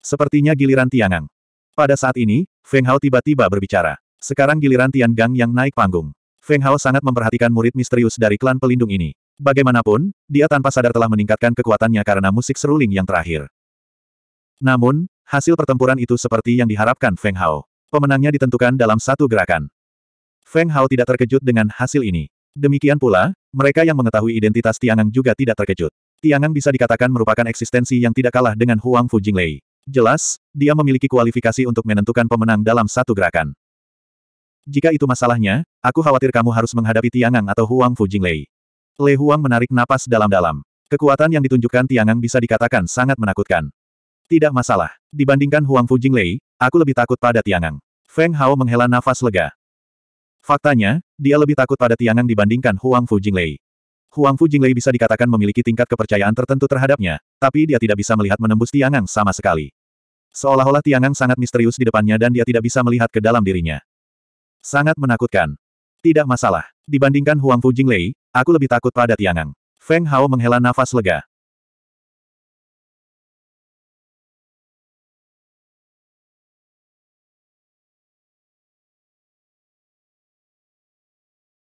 Sepertinya giliran Tiangang. Pada saat ini, Feng Hao tiba-tiba berbicara. Sekarang giliran Tian Gang yang naik panggung. Feng Hao sangat memperhatikan murid misterius dari klan pelindung ini. Bagaimanapun, dia tanpa sadar telah meningkatkan kekuatannya karena musik seruling yang terakhir. Namun, hasil pertempuran itu seperti yang diharapkan Feng Hao. Pemenangnya ditentukan dalam satu gerakan. Feng Hao tidak terkejut dengan hasil ini. Demikian pula, mereka yang mengetahui identitas Tiangang juga tidak terkejut. Tiangang bisa dikatakan merupakan eksistensi yang tidak kalah dengan Huang Fu Jinglei. Jelas, dia memiliki kualifikasi untuk menentukan pemenang dalam satu gerakan. Jika itu masalahnya, aku khawatir kamu harus menghadapi Tiangang atau Huang Fu Jinglei. Le Huang menarik napas dalam-dalam. Kekuatan yang ditunjukkan Tiangang bisa dikatakan sangat menakutkan. Tidak masalah. Dibandingkan Huang Fu Lei, aku lebih takut pada Tiangang. Feng Hao menghela nafas lega. Faktanya, dia lebih takut pada Tiangang dibandingkan Huang Fu Lei. Huang Fu Lei bisa dikatakan memiliki tingkat kepercayaan tertentu terhadapnya, tapi dia tidak bisa melihat menembus Tiangang sama sekali. Seolah-olah Tiangang sangat misterius di depannya dan dia tidak bisa melihat ke dalam dirinya. Sangat menakutkan. Tidak masalah. Dibandingkan Huang Fu Lei, aku lebih takut pada Tiangang. Feng Hao menghela nafas lega.